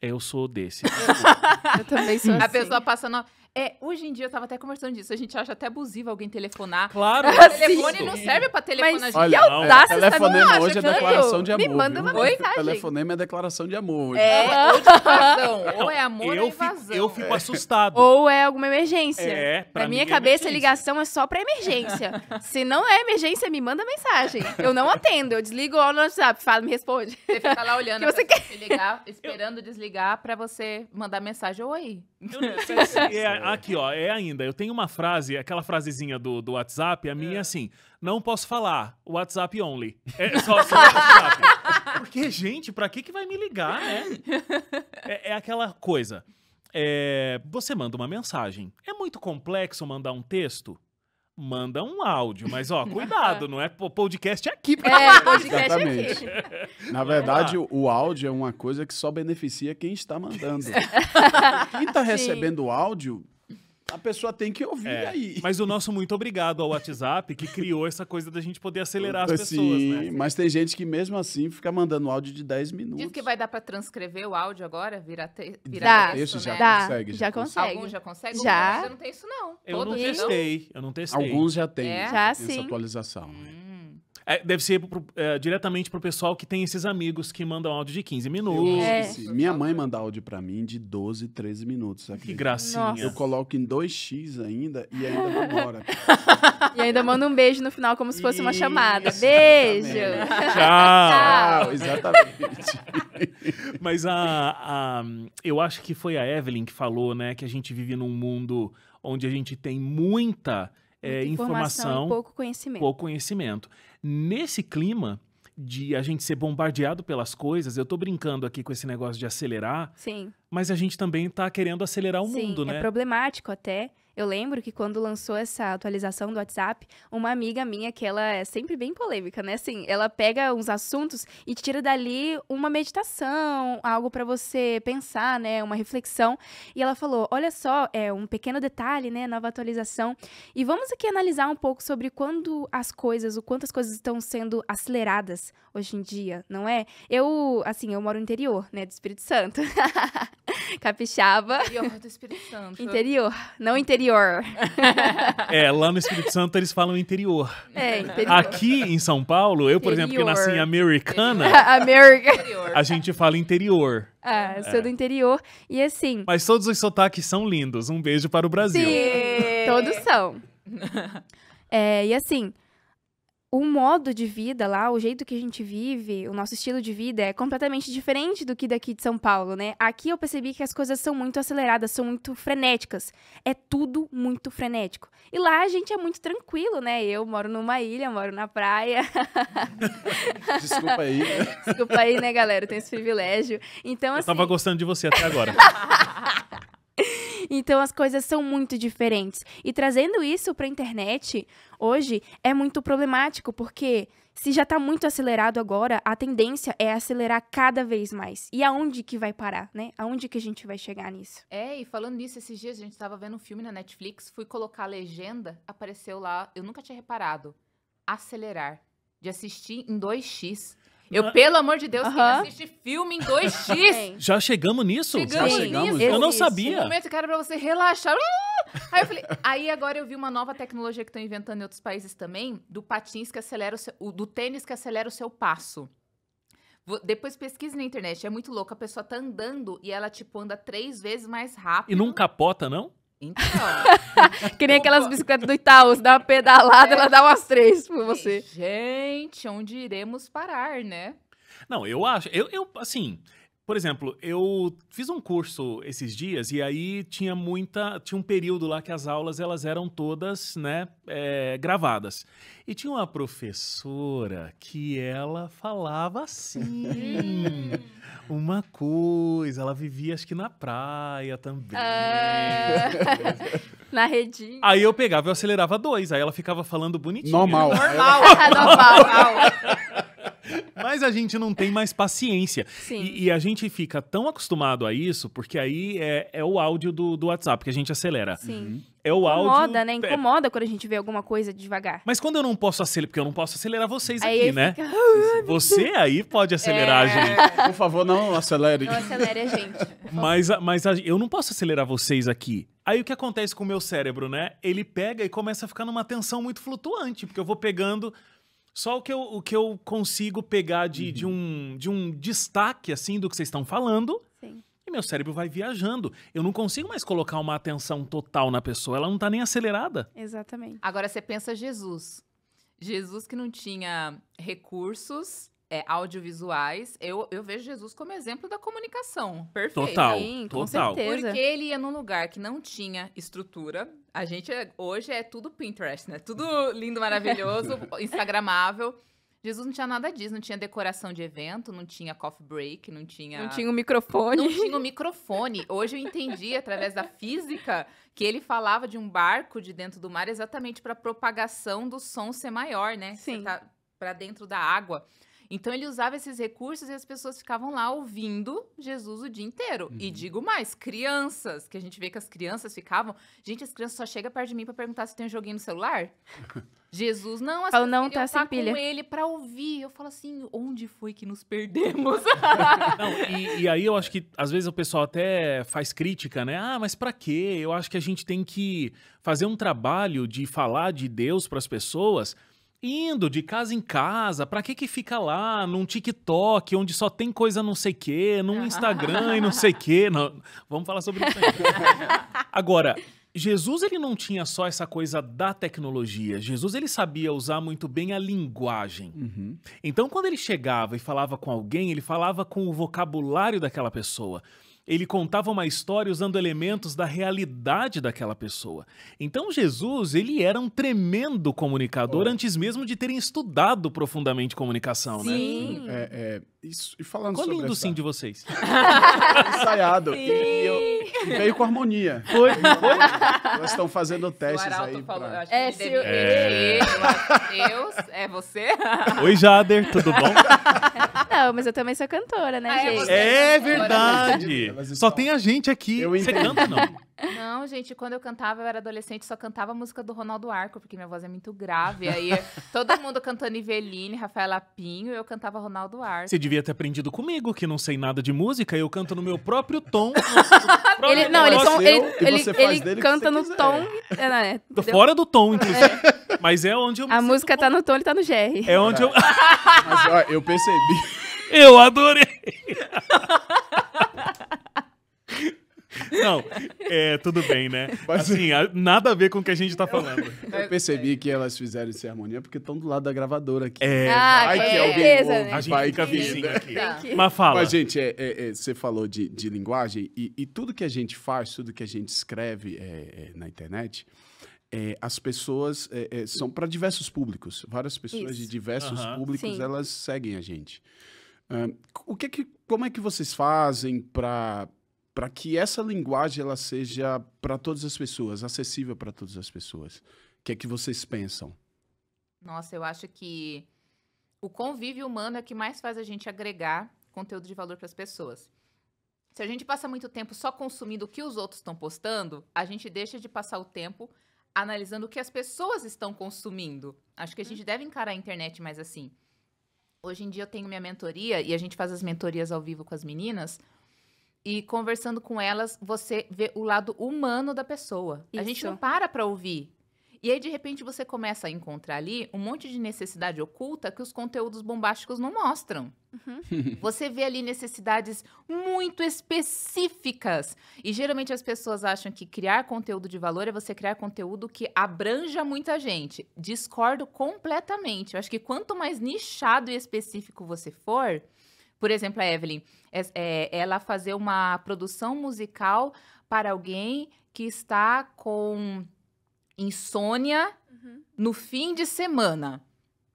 Eu sou desse. eu também sou assim. A pessoa passa... No... É, hoje em dia eu tava até conversando disso. A gente acha até abusivo alguém telefonar. Claro, o é telefone sim. não serve pra telefonar. Mas Olha, que audácia, telefonema hoje é tá declaração de amor. Me manda uma mensagem. Telefonema é declaração de amor. É, é. ou de invasão. Ou é amor eu ou é invasão. Fico, eu fico assustado. Ou é alguma emergência. É, pra, minha cabeça, é ligação é só pra emergência. Se não é emergência, me manda mensagem. Eu não atendo. Eu desligo o WhatsApp. Fala, me responde. Você fica lá olhando. Que você quer. Ligar, esperando eu... desligar pra você mandar mensagem. Oi. Eu não sei se é é, aqui, ó, é ainda. Eu tenho uma frase, aquela frasezinha do, do WhatsApp, a minha é, é. assim: não posso falar, WhatsApp only. É só, só WhatsApp. Porque, gente, pra que, que vai me ligar, né? É, é aquela coisa. É, você manda uma mensagem. É muito complexo mandar um texto? manda um áudio, mas ó, cuidado, não é podcast é aqui. É, podcast Exatamente. aqui. Na verdade, o, o áudio é uma coisa que só beneficia quem está mandando. Quem está recebendo o áudio a pessoa tem que ouvir é, aí. Mas o nosso muito obrigado ao WhatsApp que criou essa coisa da gente poder acelerar as pessoas, né? Mas tem gente que mesmo assim fica mandando áudio de 10 minutos. Diz que vai dar para transcrever o áudio agora, virar te vira dá, texto, já né? Dá, consegue, já, consegue. Alguns já consegue, já. não tem isso não. Eu Todos não testei, não? eu não testei. Alguns já tem é? já, essa sim. atualização. Hum. Né? É, deve ser pro, é, diretamente pro pessoal que tem esses amigos que mandam áudio de 15 minutos. É. Minha mãe manda áudio para mim de 12, 13 minutos. aqui Que gracinha. Nossa. Eu coloco em 2x ainda e ainda demora e ainda manda um beijo no final, como se fosse Isso, uma chamada. Beijo! Exatamente. Tchau! Tchau, exatamente. Mas a, a, eu acho que foi a Evelyn que falou, né, que a gente vive num mundo onde a gente tem muita. É, informação, informação pouco conhecimento. Pouco conhecimento. Nesse clima de a gente ser bombardeado pelas coisas, eu tô brincando aqui com esse negócio de acelerar. Sim. Mas a gente também tá querendo acelerar o Sim, mundo, é né? É problemático até. Eu lembro que quando lançou essa atualização do WhatsApp, uma amiga minha, que ela é sempre bem polêmica, né? Assim, ela pega uns assuntos e tira dali uma meditação, algo para você pensar, né? Uma reflexão. E ela falou: olha só, é um pequeno detalhe, né? Nova atualização. E vamos aqui analisar um pouco sobre quando as coisas, o quanto as coisas estão sendo aceleradas hoje em dia, não é? Eu, assim, eu moro no interior, né? Do Espírito Santo. capixaba. Interior do Espírito Santo. Interior, não interior. É, lá no Espírito Santo eles falam interior. É, é. interior. Aqui em São Paulo, eu, por interior. exemplo, que nasci em Americana, America. a gente fala interior. Ah, eu sou é. do interior. E assim. Mas todos os sotaques são lindos. Um beijo para o Brasil. Sim, todos são. É, e assim, o modo de vida lá, o jeito que a gente vive, o nosso estilo de vida é completamente diferente do que daqui de São Paulo, né? Aqui eu percebi que as coisas são muito aceleradas, são muito frenéticas. É tudo muito frenético. E lá a gente é muito tranquilo, né? Eu moro numa ilha, moro na praia. Desculpa aí. Né? Desculpa aí, né, galera? Eu tenho esse privilégio. Então, eu assim... tava gostando de você até agora. Então as coisas são muito diferentes. E trazendo isso para a internet hoje é muito problemático, porque se já está muito acelerado agora, a tendência é acelerar cada vez mais. E aonde que vai parar, né? Aonde que a gente vai chegar nisso? É, e falando nisso, esses dias a gente estava vendo um filme na Netflix, fui colocar a legenda, apareceu lá, eu nunca tinha reparado. Acelerar. De assistir em 2x. Eu, pelo amor de Deus, quem assiste filme em 2x. Já chegamos nisso? Chegamos Já chegamos? nisso. Eu não sabia. No momento que era pra você relaxar. Ah! Aí eu falei. Aí agora eu vi uma nova tecnologia que estão inventando em outros países também, do patins que acelera o seu, do tênis que acelera o seu passo. Depois pesquise na internet, é muito louco. A pessoa tá andando e ela, tipo, anda três vezes mais rápido. E não capota, não? Então. que nem aquelas bicicletas do Itaú, você dá uma pedalada, é. ela dá umas três por você. Gente, onde iremos parar, né? Não, eu acho. Eu, eu assim, por exemplo, eu fiz um curso esses dias e aí tinha muita, tinha um período lá que as aulas elas eram todas, né, é, gravadas. E tinha uma professora que ela falava assim, hum. uma coisa, ela vivia acho que na praia também. Uh... na redinha. Aí eu pegava, e acelerava dois, aí ela ficava falando bonitinho. Normal. Normal. Normal. Mas a gente não tem mais paciência. Sim. E, e, a gente fica tão acostumado a isso, porque aí é, é o áudio do, do WhatsApp que a gente acelera. Sim. Uhum. É o áudio. Incomoda, né? É. Incomoda é... quando a gente vê alguma coisa devagar. Mas quando eu não posso acelerar, porque eu não posso acelerar vocês aí aqui, né? Fica... Você aí pode acelerar é... a gente. Por favor, não acelere. Não acelere a gente. Mas, mas a... eu não posso acelerar vocês aqui. Aí o que acontece com o meu cérebro, né? Ele pega e começa a ficar numa tensão muito flutuante, porque eu vou pegando só o que eu, o que eu consigo pegar de, uhum. de, um, de um destaque, assim, do que vocês estão falando. Sim. E meu cérebro vai viajando. Eu não consigo mais colocar uma atenção total na pessoa. Ela não tá nem acelerada. Exatamente. Agora você pensa Jesus. Jesus que não tinha recursos, é, audiovisuais, eu, eu vejo Jesus como exemplo da comunicação. Perfeito. Total, Sim, total. Porque ele ia num lugar que não tinha estrutura. A gente é, hoje é tudo Pinterest, né? Tudo lindo, maravilhoso, instagramável. Jesus não tinha nada disso, não tinha decoração de evento, não tinha coffee break, não tinha. Não tinha um microfone. Não tinha um microfone. Hoje eu entendi, através da física, que ele falava de um barco de dentro do mar exatamente para propagação do som ser maior, né? Sim. Tá para dentro da água. Então ele usava esses recursos e as pessoas ficavam lá ouvindo Jesus o dia inteiro. Uhum. E digo mais, crianças, que a gente vê que as crianças ficavam. Gente, as crianças só chegam perto de mim para perguntar se tem um joguinho no celular. Jesus, não, as Ou não tá sem pilha. com ele para ouvir. Eu falo assim, onde foi que nos perdemos? não, e, e, aí eu acho que às vezes o pessoal até faz crítica, né? Ah, mas para quê? Eu acho que a gente tem que fazer um trabalho de falar de Deus para as pessoas indo de casa em casa, pra que que fica lá num TikTok onde só tem coisa não sei que, num Instagram e não sei que, não... vamos falar sobre isso Agora, Jesus ele não tinha só essa coisa da tecnologia. Jesus ele sabia usar muito bem a linguagem. Uhum. Então quando ele chegava e falava com alguém, ele falava com o vocabulário daquela pessoa ele contava uma história usando elementos da realidade daquela pessoa. Então Jesus, ele era um tremendo comunicador oh. antes mesmo de terem estudado profundamente comunicação, né? Sim. né? É, é, isso, e falando Qual sobre lindo essa... sim de vocês? Ensaiado. Sim. E, eu, e veio com harmonia. Foi. Nós estão fazendo testes aí. Falou, pra... é, se é... Deus, é você? Oi, Jader, tudo bom? Não, mas eu também sou cantora, né, ah, é gente? É, é verdade. Só estão... tem a gente aqui. Eu Você canta, não? Não, gente, quando eu cantava, eu era adolescente, só cantava a música do Ronaldo Arco, porque minha voz é muito grave. Aí é todo mundo cantando Iveline, Rafael Lapinho, eu cantava Ronaldo Arco. Você devia ter aprendido comigo, que não sei nada de música, eu canto no meu próprio tom. ele, não, ele, tom, é ele, ele, ele canta no quiser. tom. É, é, Fora do tom, é. inclusive. É. Mas é onde eu A música tá no tom, ele tá no GR. É onde eu. Mas, ó, eu percebi. Eu adorei! Não, é, tudo bem, né? Mas assim, nada a ver com o que a gente tá falando. Eu é. percebi que elas fizeram esse harmonia porque estão do lado da gravadora aqui. É, ah, vai que alguém beleza, né? ouve, né? A gente vai fica vizinho né? aqui. Tá. Mas fala. Mas, gente, é, é, é, você falou de, de linguagem e, e, tudo que a gente faz, tudo que a gente escreve é, na internet... as pessoas são para diversos públicos. Várias pessoas Isso. de diversos uhum. públicos Sim. elas seguem a gente. o que, que como é que vocês fazem para para que essa linguagem ela seja para todas as pessoas, acessível para todas as pessoas. O que é que vocês pensam? Nossa, eu acho que o convívio humano é que mais faz a gente agregar conteúdo de valor para as pessoas. Se a gente passa muito tempo só consumindo o que os outros estão postando, a gente deixa de passar o tempo analisando o que as pessoas estão consumindo. Acho que a gente uhum. deve encarar a internet mais assim. Hoje em dia eu tenho minha mentoria e a gente faz as mentorias ao vivo com as meninas e conversando com elas, você vê o lado humano da pessoa. Isso. A gente não para para ouvir. E aí, de repente, você começa a encontrar ali um monte de necessidade oculta que os conteúdos bombásticos não mostram. Uhum. você vê ali necessidades muito específicas. E geralmente as pessoas acham que criar conteúdo de valor é você criar conteúdo que abranja muita gente. Discordo completamente. Eu acho que quanto mais nichado e específico você for, por exemplo, a Evelyn, é, é, ela fazer uma produção musical para alguém que está com insônia uhum. no fim de semana.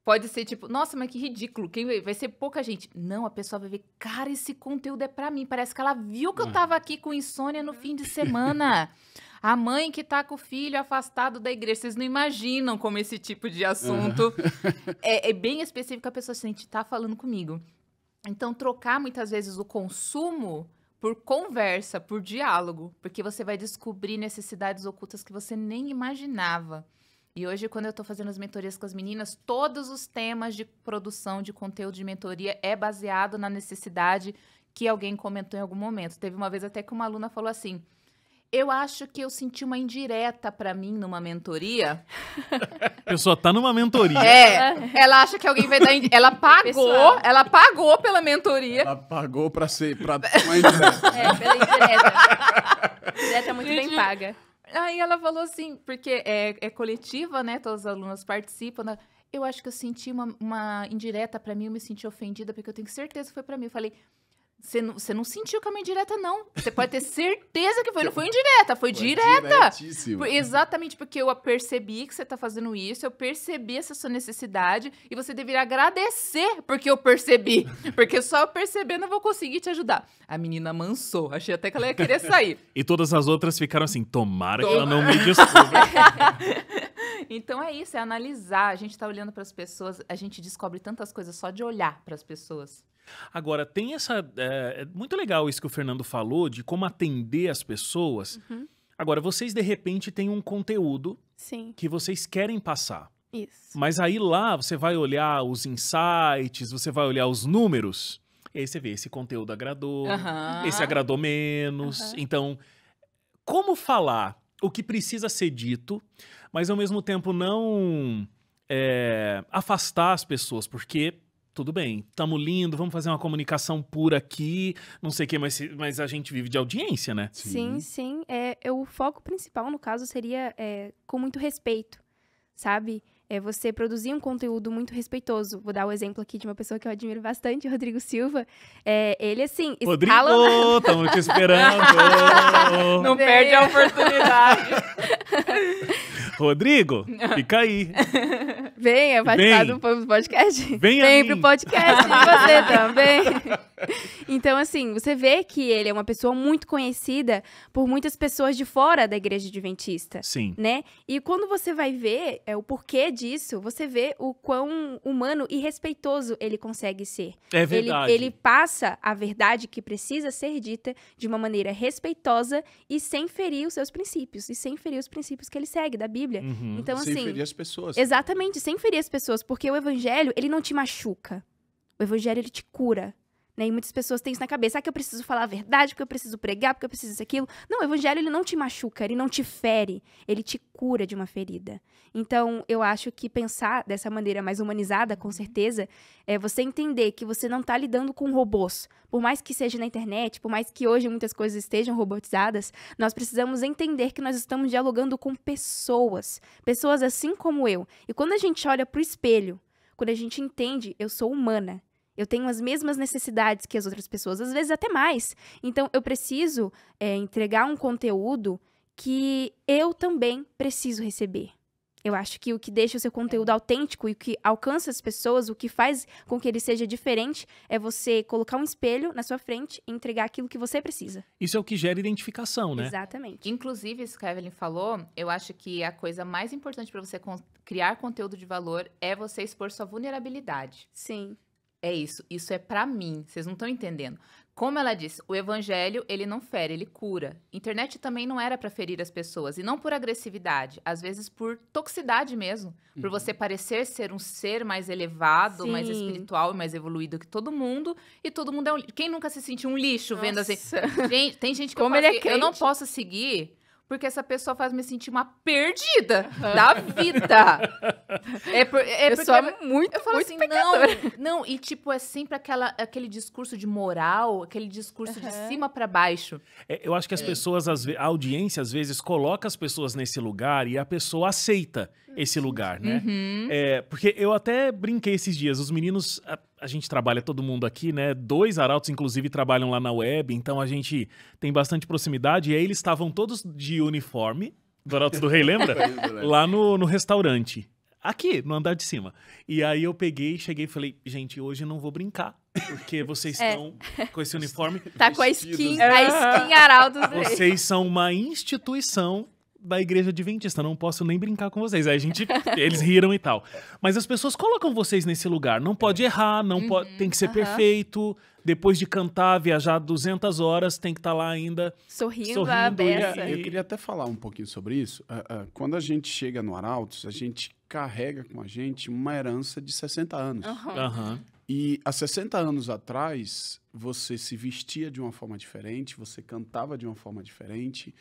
Pode ser tipo, nossa, mas que ridículo, quem vai ser pouca gente. Não, a pessoa vai ver, cara, esse conteúdo é para mim. Parece que ela viu que eu estava hum. aqui com insônia no fim de semana. A mãe que está com o filho afastado da igreja. Vocês não imaginam como esse tipo de assunto uhum. é, é, bem específico. A pessoa sente, tá falando comigo. Então, trocar muitas vezes o consumo por conversa, por diálogo, porque você vai descobrir necessidades ocultas que você nem imaginava. E hoje, quando eu estou fazendo as mentorias com as meninas, todos os temas de produção de conteúdo de mentoria é baseado na necessidade que alguém comentou em algum momento. Teve uma vez até que uma aluna falou assim: eu acho que eu senti uma indireta para mim numa mentoria. A pessoa tá numa mentoria. É, ela acha que alguém vai dar. Ela pagou, ela pagou pela mentoria. Ela pagou para ser para uma indireta. É, pela indireta. Indireta é muito Gente. bem paga. Aí ela falou assim, porque é, é coletiva, né? Todas as alunas participam. Né? Eu acho que eu senti uma, uma indireta para mim, eu me senti ofendida, porque eu tenho certeza que foi para mim. Eu falei, você não, você não sentiu que é uma indireta, não. Você pode ter certeza que foi. Não foi indireta, foi, foi direta. Por, exatamente porque eu percebi que você tá fazendo isso, eu percebi essa sua necessidade e você deveria agradecer porque eu percebi. Porque só eu percebendo eu vou conseguir te ajudar. A menina mansou. Achei até que ela ia querer sair. e todas as outras ficaram assim: tomara, tomara. que ela não me desculpe. então é isso, é analisar. A gente tá olhando para as pessoas, a gente descobre tantas coisas só de olhar para as pessoas. Agora, tem essa. É, é muito legal isso que o Fernando falou de como atender as pessoas. Uhum. Agora, vocês de repente têm um conteúdo Sim. que vocês querem passar. Isso. Mas aí lá você vai olhar os insights, você vai olhar os números. E aí você vê, esse conteúdo agradou, esse agradou menos. Então, como falar o que precisa ser dito, mas ao mesmo tempo não é, afastar as pessoas, porque tudo bem, tamo lindo, vamos fazer uma comunicação pura aqui, não sei o que, mas, mas a gente vive de audiência, né? Sim, sim. sim. É, o foco principal, no caso, seria é, com muito respeito, sabe? é você produzir um conteúdo muito respeitoso. Vou dar o um exemplo aqui de uma pessoa que eu admiro bastante, Rodrigo Silva. É, ele, assim, Rodrigo, estamos te esperando! Não perde a oportunidade! Rodrigo, fica aí. Venha participar Vem. do podcast. Venha Vem pro podcast de você também. Então, assim, você vê que ele é uma pessoa muito conhecida por muitas pessoas de fora da igreja adventista. Sim. Né? E quando você vai ver é, o porquê disso, você vê o quão humano e respeitoso ele consegue ser. É verdade. Ele, ele passa a verdade que precisa ser dita de uma maneira respeitosa e sem ferir os seus princípios, e sem ferir os princípios que ele segue da Bíblia. Uhum. Então, sem assim. Sem ferir as pessoas. Exatamente, sem ferir as pessoas, porque o evangelho, ele não te machuca. O evangelho, ele te cura. Né? E muitas pessoas têm isso na cabeça. Ah, que eu preciso falar a verdade, que eu preciso pregar, porque eu preciso isso, aquilo. Não, o evangelho ele não te machuca, ele não te fere, ele te cura de uma ferida. Então, eu acho que pensar dessa maneira mais humanizada, com uhum. certeza, é você entender que você não está lidando com robôs. Por mais que seja na internet, por mais que hoje muitas coisas estejam robotizadas, nós precisamos entender que nós estamos dialogando com pessoas. Pessoas assim como eu. E quando a gente olha para o espelho, quando a gente entende, eu sou humana. Eu tenho as mesmas necessidades que as outras pessoas, às vezes até mais. Então, eu preciso é, entregar um conteúdo que eu também preciso receber. Eu acho que o que deixa o seu conteúdo autêntico e o que alcança as pessoas, o que faz com que ele seja diferente, é você colocar um espelho na sua frente e entregar aquilo que você precisa. Isso é o que gera identificação, né? Exatamente. Inclusive, isso que a Evelyn falou, eu acho que a coisa mais importante para você criar conteúdo de valor é você expor sua vulnerabilidade. Sim. É isso, isso é para mim, vocês não estão entendendo. Como ela disse, o evangelho, ele não fere, ele cura. Internet também não era para ferir as pessoas, e não por agressividade, às vezes por toxicidade mesmo, uhum. por você parecer ser um ser mais elevado, Sim. mais espiritual e mais evoluído que todo mundo, e todo mundo é um, quem nunca se sentiu um lixo Nossa. vendo assim? gente, tem gente que Como eu, ele é que, eu não posso seguir porque essa pessoa faz me sentir uma perdida da vida. é, por, é eu porque é muito, eu falo muito assim, não, não, e tipo é sempre aquela, aquele discurso de moral, aquele discurso uhum. de cima para baixo. É, eu acho que as é. pessoas, as, a audiência às vezes coloca as pessoas nesse lugar e a pessoa aceita esse uhum. lugar, né? Uhum. É, porque eu até brinquei esses dias, os meninos ah, a gente trabalha todo mundo aqui, né? Dois arautos, inclusive, trabalham lá na web, então a gente tem bastante proximidade. E aí eles estavam todos de uniforme, do Arautos do Rei, lembra? Né? lá no, no restaurante. Aqui, no andar de cima. E aí eu peguei, cheguei e falei, gente, hoje não vou brincar. Porque vocês é. estão com esse uniforme. Tá com a skin, é. a skin Arautos do Rei. Vocês são uma instituição da igreja adventista, não posso nem brincar com vocês. Aí a gente, eles riram e tal. Mas as pessoas colocam vocês nesse lugar. Não pode errar, não uhum, pode, tem que ser uhum. perfeito. Depois de cantar, viajar 200 horas, tem que estar tá lá ainda sorrindo, sorrindo a é beça. Eu queria até falar um pouquinho sobre isso. Ah, ah, quando a gente chega no Arautos, a gente carrega com a gente uma herança de 60 anos. Uhum. E há 60 anos atrás, você se vestia de uma forma diferente, você cantava de uma forma diferente.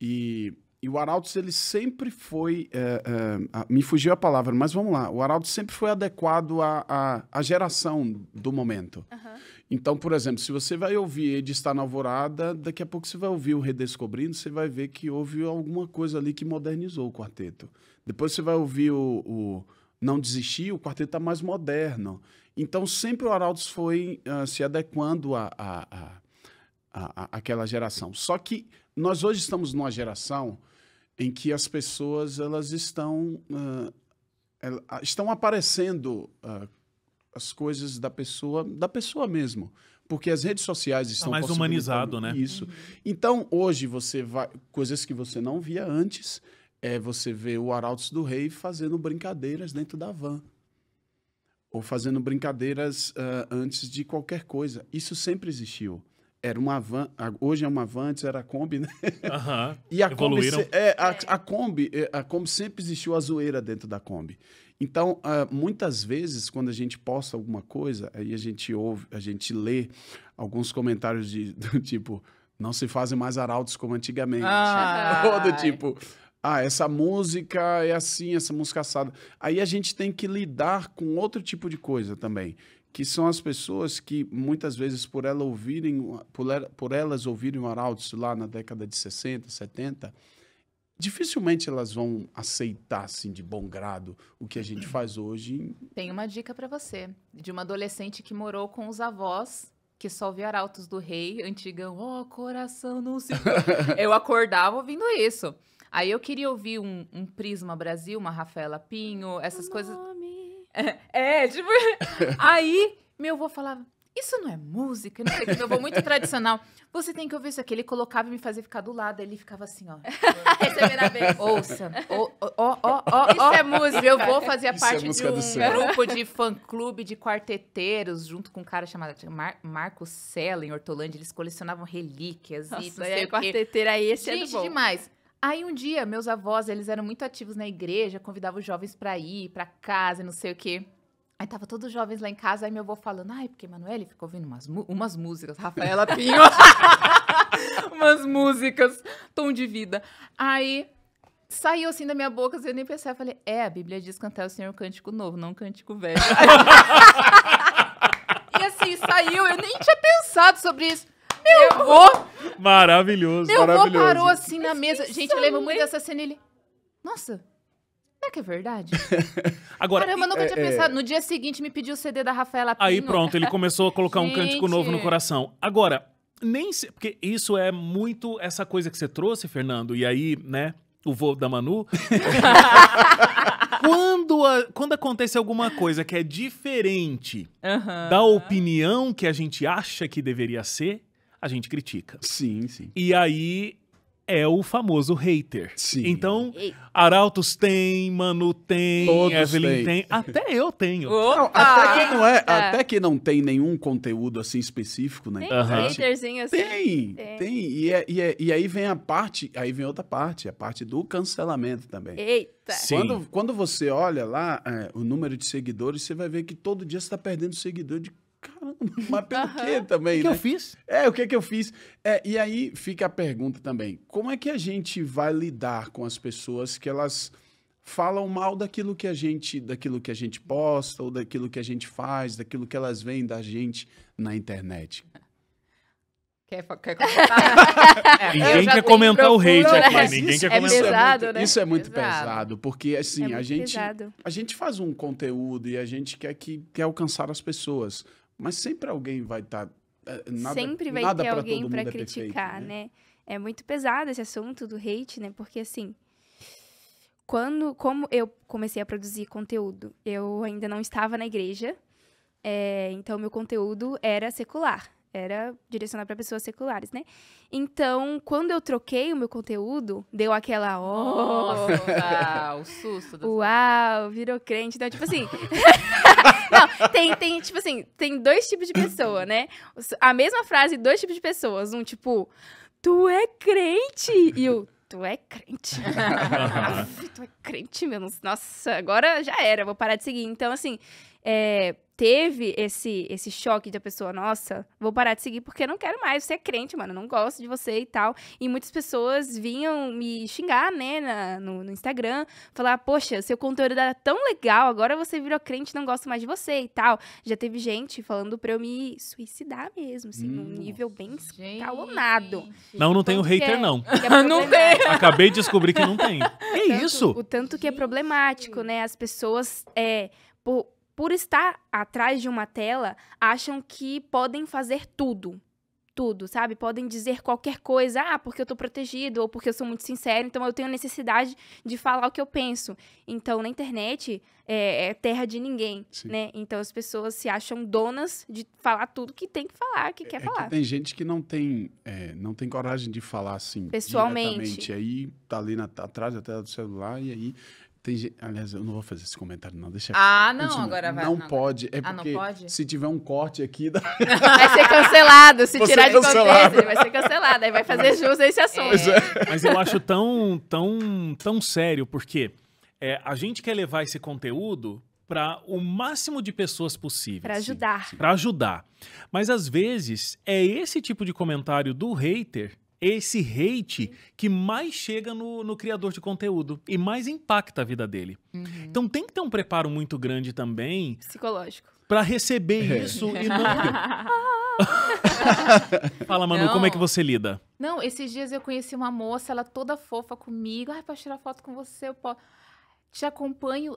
E e o Arautos, ele sempre foi. É, é, me fugiu a palavra, mas vamos lá. O Arautos sempre foi adequado à, à, à geração do momento. Uhum. Então, por exemplo, se você vai ouvir Ed está na Alvorada, daqui a pouco você vai ouvir o Redescobrindo, você vai ver que houve alguma coisa ali que modernizou o quarteto. Depois você vai ouvir o, o Não Desistir, o quarteto está mais moderno. Então, sempre o Arautos foi uh, se adequando a, a, a, a, aquela geração. Só que nós hoje estamos numa geração em que as pessoas elas estão uh, estão aparecendo uh, as coisas da pessoa da pessoa mesmo porque as redes sociais estão tá mais humanizado né isso uhum. então hoje você vai coisas que você não via antes é você vê o Arautos do Rei fazendo brincadeiras dentro da van ou fazendo brincadeiras uh, antes de qualquer coisa isso sempre existiu era uma van, hoje é uma van, antes era a Kombi, né? Uhum. E a Evoluíram. Kombi, é, a, a, Kombi, é, a Kombi sempre existiu a zoeira dentro da Kombi. Então, uh, muitas vezes, quando a gente posta alguma coisa, aí a gente ouve, a gente lê alguns comentários de, do tipo, não se fazem mais arautos como antigamente. Ah. Ou do tipo, ah, essa música é assim, essa música assada. Aí a gente tem que lidar com outro tipo de coisa também que são as pessoas que muitas vezes por elas ouvirem por, elas ouvirem o Arautos lá na década de 60, 70, dificilmente elas vão aceitar assim de bom grado o que a gente faz hoje. Tem uma dica para você, de uma adolescente que morou com os avós que só ouvia Arautos do Rei, antigão, ó, oh, coração não se. eu acordava ouvindo isso. Aí eu queria ouvir um, um Prisma Brasil, uma Rafaela Pinho, essas o coisas. É, é, tipo. Aí meu avô falava: Isso não é música? Não sei que. Meu avô é muito tradicional. Você tem que ouvir isso aqui. Ele colocava e me fazia ficar do lado. Ele ficava assim, ó. É Ouça. Ó, ó, ó, ó. Isso é música. Meu avô fazia isso parte é de um grupo de fã-clube de quarteteiros, junto com um cara chamado Mar Marco Sela, em Hortolândia. Eles colecionavam relíquias Nossa, e não sei o quarteteira aí, esse Gente, é do bom. demais. Aí um dia, meus avós, eles eram muito ativos na igreja, convidavam os jovens para ir, para casa, não sei o quê. Aí tava todos os jovens lá em casa, aí meu avô falando, ai, porque Emanuele ficou ouvindo umas, umas músicas, Rafaela Pinho, umas músicas, tom de vida. Aí saiu assim da minha boca, assim, eu nem pensei eu falei, é, a Bíblia diz cantar o Senhor um cântico novo, não um cântico velho. e assim, saiu, eu nem tinha pensado sobre isso. Meu avô! Maravilhoso, Meu avô parou assim na mesa. Gente, eu lembro muito dessa né? cena. Ele... Nossa, será que é verdade? Agora, Caramba, eu nunca tinha é, é. pensado. No dia seguinte me pediu o CD da Rafaela Aí pronto, ele começou a colocar um cântico novo no coração. Agora, nem se, porque isso é muito essa coisa que você trouxe, Fernando, e aí, né, o voo da Manu. quando, a, quando acontece alguma coisa que é diferente da opinião que a gente acha que deveria ser, a gente critica. Sim, sim. E aí é o famoso hater. Sim. Então, Arautos tem, Manu tem, Todos Evelyn tem. tem. Até eu tenho. Não, até que não é, é, até que não tem nenhum conteúdo assim específico na né? tem internet. Assim, haterzinho assim. Tem, tem. tem. E, é, e, é, e, aí vem a parte, aí vem outra parte, a parte do cancelamento também. Eita. Sim. Quando, quando você olha lá é, o número de seguidores, você vai ver que todo dia você está perdendo seguidor de caramba, mas pelo uhum. quê também, O que, né? que eu né? fiz? É, o que que eu fiz? É, e aí fica a pergunta também, como é que a gente vai lidar com as pessoas que elas falam mal daquilo que a gente, daquilo que a gente posta ou daquilo que a gente faz, daquilo que elas veem da gente na internet? Quer, quer comentar? é, ninguém quer comentar procura, o hate né? aqui. Ninguém quer é comentar. Pesado, é muito, né? Isso é muito pesado, pesado porque assim, é a, gente, pesado. a gente faz um conteúdo e a gente quer, que, quer alcançar as pessoas. Mas sempre alguém vai estar. Tá, eh, nada, sempre vai nada ter alguém para é criticar, perfeito, né? né? É muito pesado esse assunto do hate, né? Porque assim quando como eu comecei a produzir conteúdo eu ainda não estava na igreja é, então meu conteúdo era secular era direcionar para pessoas seculares, né? Então, quando eu troquei o meu conteúdo, deu aquela oh, o susto. Do uau, virou crente. Então, tipo assim, Não, tem, tem, tipo assim, tem dois tipos de pessoa, né? A mesma frase, dois tipos de pessoas. Um, tipo, tu é crente? E o, tu é crente. Aff, tu é crente meu. Nossa, agora já era, vou parar de seguir. Então, assim, é, teve esse, esse choque da pessoa, nossa, vou parar de seguir porque não quero mais, você é crente, mano, não gosto de você e tal. E muitas pessoas vinham me xingar, né, na, no, no, Instagram, falar, poxa, seu conteúdo era tão legal, agora você virou crente, não gosto mais de você e tal. Já teve gente falando pra eu me suicidar mesmo, assim, hum, num nível bem escalonado. Não, não tem o hater, não. É não é tem. Acabei de descobrir que não tem. é isso? O tanto que é problemático, né, as pessoas, é, por, por estar atrás de uma tela, acham que podem fazer tudo. Tudo, sabe? Podem dizer qualquer coisa, ah, porque eu tô protegido, ou porque eu sou muito sincero, então eu tenho necessidade de falar o que eu penso. Então, na internet, é, é terra de ninguém, Sim. né? Então, as pessoas se acham donas de falar tudo que tem que falar, que quer é, é falar. Que tem gente que não tem, é, não tem coragem de falar assim, pessoalmente. Aí tá ali na, atrás da tela do celular, e aí tem gente, aliás, eu não vou fazer esse comentário, não. Deixa Ah, não, continua. agora vai. Não, não pode. É ah, não pode? Se tiver um corte aqui. Vai ser cancelado. Se tirar de contexto, ele vai ser cancelado. Aí vai fazer jus a esse assunto. É. Mas eu acho tão, tão, tão sério, porque é, a gente quer levar esse conteúdo para o máximo de pessoas possível. Para ajudar. Para ajudar. Mas às vezes é esse tipo de comentário do hater é esse hate que mais chega no, no criador de conteúdo e mais impacta a vida dele. Uhum. Então tem que ter um preparo muito grande também. Psicológico. para receber é. isso e não. Fala, Manu, não. como é que você lida? Não, esses dias eu conheci uma moça, ela toda fofa comigo. Ai, para tirar foto com você, eu posso. Te acompanho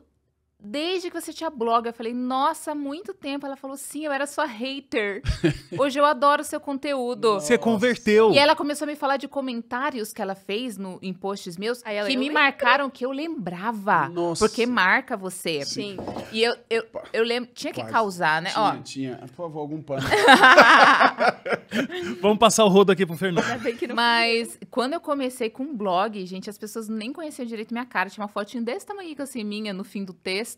desde que você tinha blog. Eu falei, nossa, há muito tempo. Ela falou, sim, eu era sua hater. Hoje eu adoro seu conteúdo. Você converteu. E ela começou a me falar de comentários que ela fez no, em posts meus ela, que me marcaram que eu lembrava. Nossa. Porque marca você. Sim. E eu, eu, eu, lembro. Tinha que Quase. causar, né? Tinha, Ó. tinha. Por favor, algum pano. Vamos passar o rodo aqui pro Fernando. Mas quando eu comecei com blog, gente, as pessoas nem conheciam direito minha cara. Tinha uma fotinho desse tamanho assim, minha, no fim do texto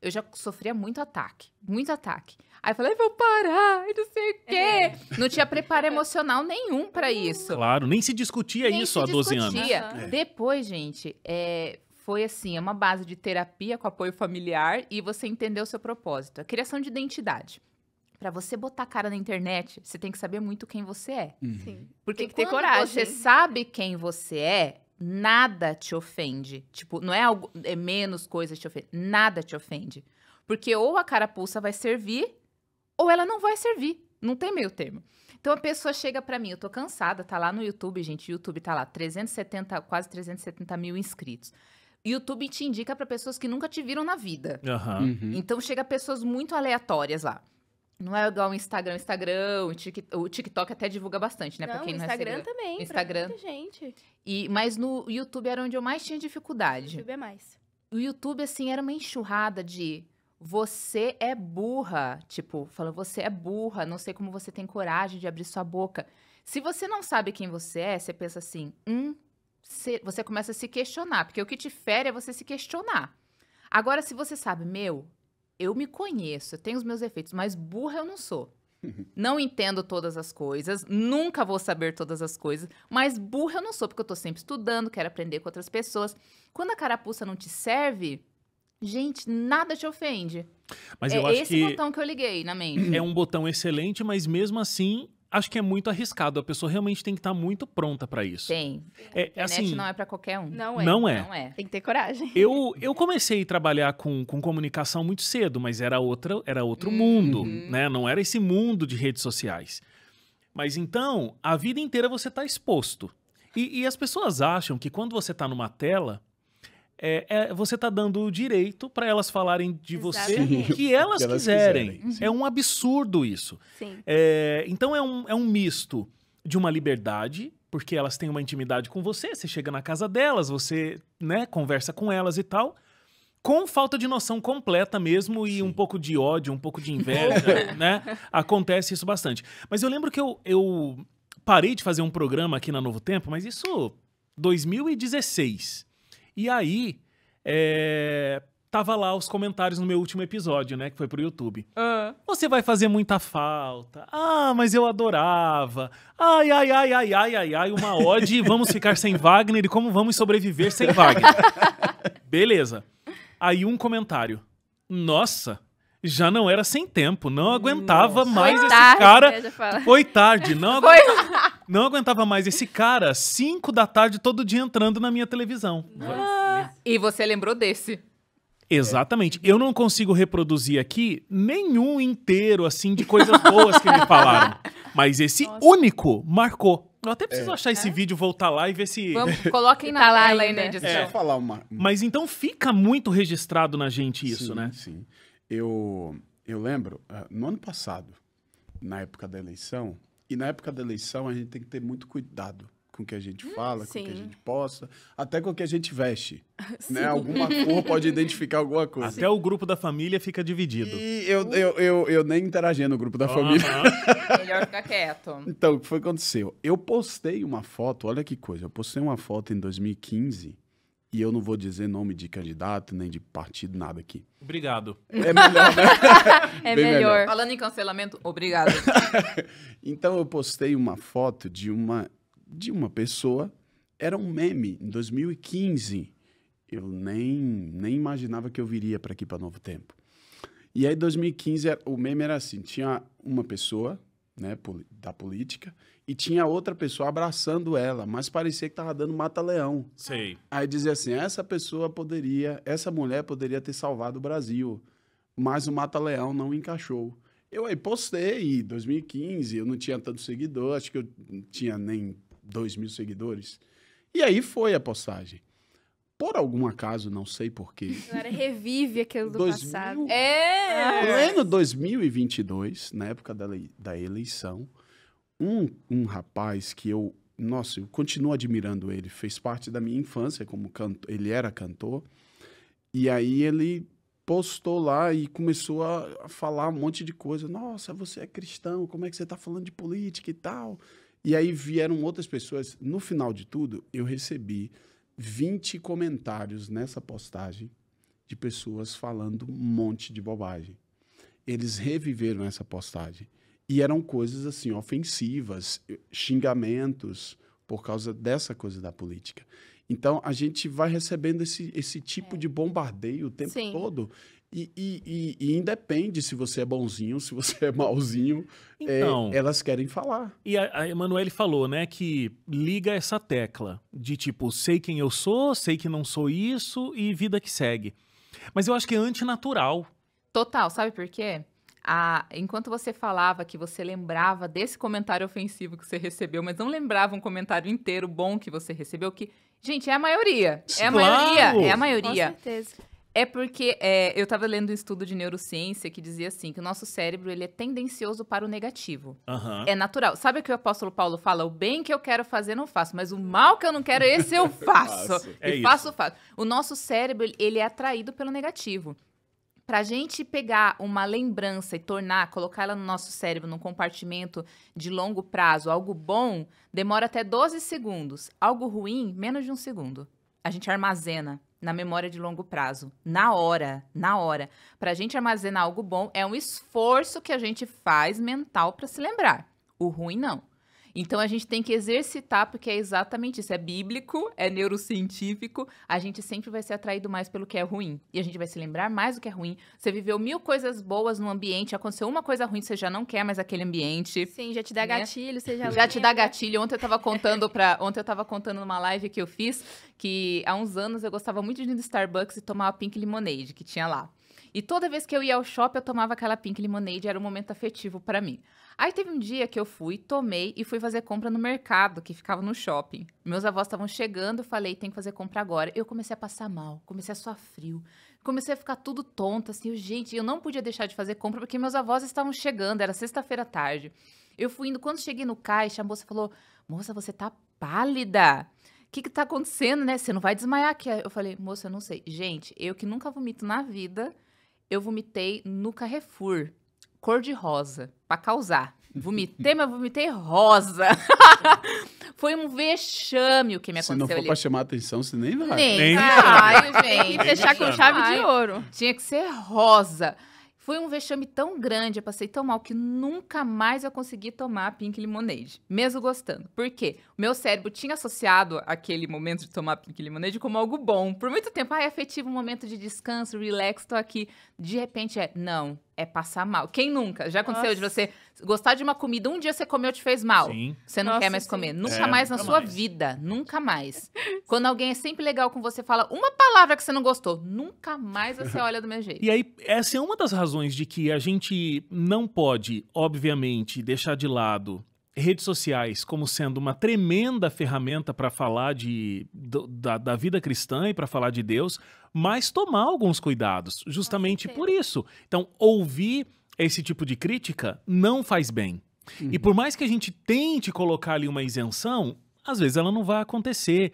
eu já sofria muito ataque, muito ataque. Aí eu falei, vou parar, e não sei o é quê. É. Não tinha preparo emocional nenhum para isso. Claro, nem se discutia nem isso se há discutia. 12 anos. Uhum. É. Depois, gente, é, foi assim, é uma base de terapia com apoio familiar e você entendeu o seu propósito. A criação de identidade. Para você botar a cara na internet, você tem que saber muito quem você é. Sim. Porque tem que ter coragem. Você sabe quem você é, nada te ofende. Tipo, não é algo é menos coisas te ofende, nada te ofende. Porque ou a carapuça vai servir ou ela não vai servir. Não tem meio termo. Então a pessoa chega para mim, eu tô cansada, tá lá no YouTube, gente, YouTube tá lá, 370, quase 370 mil inscritos. YouTube te indica para pessoas que nunca te viram na vida. Uhum. Uhum. Então chega pessoas muito aleatórias lá. Não é igual o Instagram, Instagram, o, o TikTok até divulga bastante, né? Não, pra quem não Instagram é Instagram também, Instagram. muita gente. E, mas no YouTube era onde eu mais tinha dificuldade. O YouTube é mais. O YouTube, assim, era uma enxurrada de você é burra. Tipo, falando, você é burra, não sei como você tem coragem de abrir sua boca. Se você não sabe quem você é, você pensa assim, hum, você começa a se questionar, porque o que te fere é você se questionar. Agora, se você sabe, meu, eu me conheço, eu tenho os meus efeitos, mas burra eu não sou. Não entendo todas as coisas, nunca vou saber todas as coisas, mas burra eu não sou, porque eu tô sempre estudando, quero aprender com outras pessoas. Quando a carapuça não te serve, gente, nada te ofende. Mas é eu acho esse que botão que eu liguei na mente. É um botão excelente, mas mesmo assim acho que é muito arriscado. A pessoa realmente tem que estar tá muito pronta para isso. Tem. É, internet assim, não é para qualquer um. Não é, não é. Não é. Tem que ter coragem. Eu, eu comecei a trabalhar com, com comunicação muito cedo, mas era, outra, era outro uhum. mundo, né? Não era esse mundo de redes sociais. Mas então, a vida inteira você está exposto. E, e as pessoas acham que quando você está numa tela, é, é, você está dando o direito para elas falarem de você o que elas, que elas quiserem. quiserem. É uhum. É um absurdo isso. É, então é um, é um misto de uma liberdade, porque elas têm uma intimidade com você, você chega na casa delas, você né, conversa com elas e tal. Com falta de noção completa mesmo e Sim. um pouco de ódio, um pouco de inveja, né? Acontece isso bastante. Mas eu lembro que eu, eu parei de fazer um programa aqui na Novo Tempo, mas isso 2016. E aí, é, tava lá os comentários no meu último episódio, né? Que foi pro YouTube. Ah. Você vai fazer muita falta. Ah, mas eu adorava. Ai, ai, ai, ai, ai, ai, ai, uma ode. vamos ficar sem Wagner e como vamos sobreviver sem Wagner? Beleza. Aí um comentário. Nossa, já não era sem tempo, não aguentava Nossa. mais foi esse tarde, cara. Foi tarde, não aguentava. Não aguentava mais esse cara, 5 da tarde, todo dia entrando na minha televisão. Ah, e você lembrou desse? Exatamente. Eu não consigo reproduzir aqui nenhum inteiro, assim, de coisas boas que me falaram. Mas esse Nossa. único marcou. Eu até preciso é. achar esse é. vídeo, voltar lá e ver se. Vamos, coloquem na tá tela aí, né? Deixa eu falar uma. Mas então fica muito registrado na gente isso, sim, né? Sim. Eu, eu lembro, ah, no ano passado, na época da eleição, e na época da eleição, a gente tem que ter muito cuidado com o que a gente hum, fala, com o que a gente posta, até com o que a gente veste. Né? Alguma cor pode identificar alguma coisa. Até o grupo da família fica dividido. E eu, eu, eu, eu nem interagia no grupo da família. Melhor ficar quieto. Então, o que foi que aconteceu? Eu postei uma foto, olha que coisa, eu postei uma foto em 2015 e eu não vou dizer nome de candidato, nem de partido, nada aqui. Obrigado. É melhor, né? é melhor. melhor. Falando em cancelamento, obrigado. então eu postei uma foto de uma de uma pessoa, era um meme em 2015. Eu nem nem imaginava que eu viria para aqui para Novo Tempo. E aí 2015 o meme era assim, tinha uma pessoa, né, da política e tinha outra pessoa abraçando ela, mas parecia que tava dando mata-leão. Sei. Aí dizia assim: essa pessoa poderia, essa mulher poderia ter salvado o Brasil, mas o mata-leão não encaixou. Eu aí postei, em 2015, eu não tinha tanto seguidor, acho que eu não tinha nem 2 mil seguidores. E aí foi a postagem. Por algum acaso, não sei porquê. Agora revive aquilo do 2000, passado. É! ano 2022, na época da, da eleição, um, um rapaz que eu, nossa, eu continuo admirando ele, fez parte da minha infância como canto, ele era cantor. E aí ele postou lá e começou a falar um monte de coisa. Nossa, você é cristão, como é que você está falando de política e tal? E aí vieram outras pessoas. No final de tudo, eu recebi 20 comentários nessa postagem de pessoas falando um monte de bobagem. Eles reviveram essa postagem. E eram coisas assim, ofensivas, eh, xingamentos por causa dessa coisa da política. Então a gente vai recebendo esse, esse tipo é. de bombardeio o tempo Sim. todo. E, e, e, e, independe se você é bonzinho, se você é malzinho, eh, então, é, elas querem falar. E a, a Emanuele falou, né, que liga essa tecla de tipo, sei quem eu sou, sei que não sou isso e vida que segue. Mas eu acho que é antinatural. Total, sabe por quê? enquanto você falava que você lembrava desse comentário ofensivo que você recebeu, mas não lembrava um comentário inteiro bom que você recebeu, que, gente, é a maioria. É a maioria. É a maioria. Com certeza. É porque é, eu estava lendo um estudo de neurociência que dizia assim que o nosso cérebro ele é tendencioso para o negativo. Uhum. É natural. Sabe o que o apóstolo Paulo fala? O bem que eu quero fazer não faço, mas o mal que eu não quero esse eu faço. faço. É e isso. faço, faço. O nosso cérebro ele é atraído pelo negativo para a gente pegar uma lembrança e tornar, colocar ela no nosso cérebro, num compartimento de longo prazo, algo bom, demora até 12 segundos. Algo ruim, menos de um segundo. A gente armazena na memória de longo prazo, na hora, na hora. Para a gente armazenar algo bom, é um esforço que a gente faz mental para se lembrar. O ruim, não. Então a gente tem que exercitar, porque é exatamente isso. É bíblico, é neurocientífico. A gente sempre vai ser atraído mais pelo que é ruim. E a gente vai se lembrar mais do que é ruim. Você viveu mil coisas boas no ambiente, aconteceu uma coisa ruim, você já não quer mais aquele ambiente. Sim, já te dá né? gatilho, você já. Já lembra. te dá gatilho. Ontem eu tava contando para Ontem eu tava contando numa live que eu fiz que há uns anos eu gostava muito de ir no Starbucks e tomar a Pink Lemonade que tinha lá. E toda vez que eu ia ao shopping, eu tomava aquela Pink Lemonade, era um momento afetivo para mim. Aí teve um dia que eu fui, tomei e fui fazer compra no mercado, que ficava no shopping. Meus avós estavam chegando, falei, tem que fazer compra agora. Eu comecei a passar mal, comecei a suar frio, comecei a ficar tudo tonta, assim, gente, eu não podia deixar de fazer compra porque meus avós estavam chegando, era sexta-feira à tarde. Eu fui indo, quando cheguei no caixa, a moça falou, moça, você tá pálida. O que que tá acontecendo, né? Você não vai desmaiar aqui. Eu falei, moça, eu não sei. Gente, eu que nunca vomito na vida, eu vomitei no Carrefour cor de rosa, para causar. Vomitei, mas vomitei rosa. Foi um vexame o que me aconteceu. Se não for ali. pra chamar atenção, você nem vai. Nem, nem vai, gente. Nem fechar com chave de ouro. Tinha que ser rosa. Foi um vexame tão grande, eu passei tão mal que nunca mais eu consegui tomar pink lemonade, mesmo gostando. Por quê? O meu cérebro tinha associado aquele momento de tomar pink lemonade como algo bom. Por muito tempo, ah, é afetivo, um momento de descanso, relax, tô aqui. De repente é, não, é passar mal. Quem nunca? Já aconteceu Nossa. de você gostar de uma comida, um dia você comeu e te fez mal. Sim. Você não Nossa, quer mais sim. comer. Nunca é, mais na sua mais. vida. Nunca mais. Quando alguém é sempre legal com você, fala uma palavra que você não gostou. Nunca mais você olha do meu jeito. E aí, essa é uma das razões de que a gente não pode, obviamente, deixar de lado redes sociais como sendo uma tremenda ferramenta para falar de, do, da, da, vida cristã e para falar de Deus, mas tomar alguns cuidados, justamente por isso. Então, ouvir esse tipo de crítica não faz bem. Uhum. E por mais que a gente tente colocar ali uma isenção, às vezes ela não vai acontecer.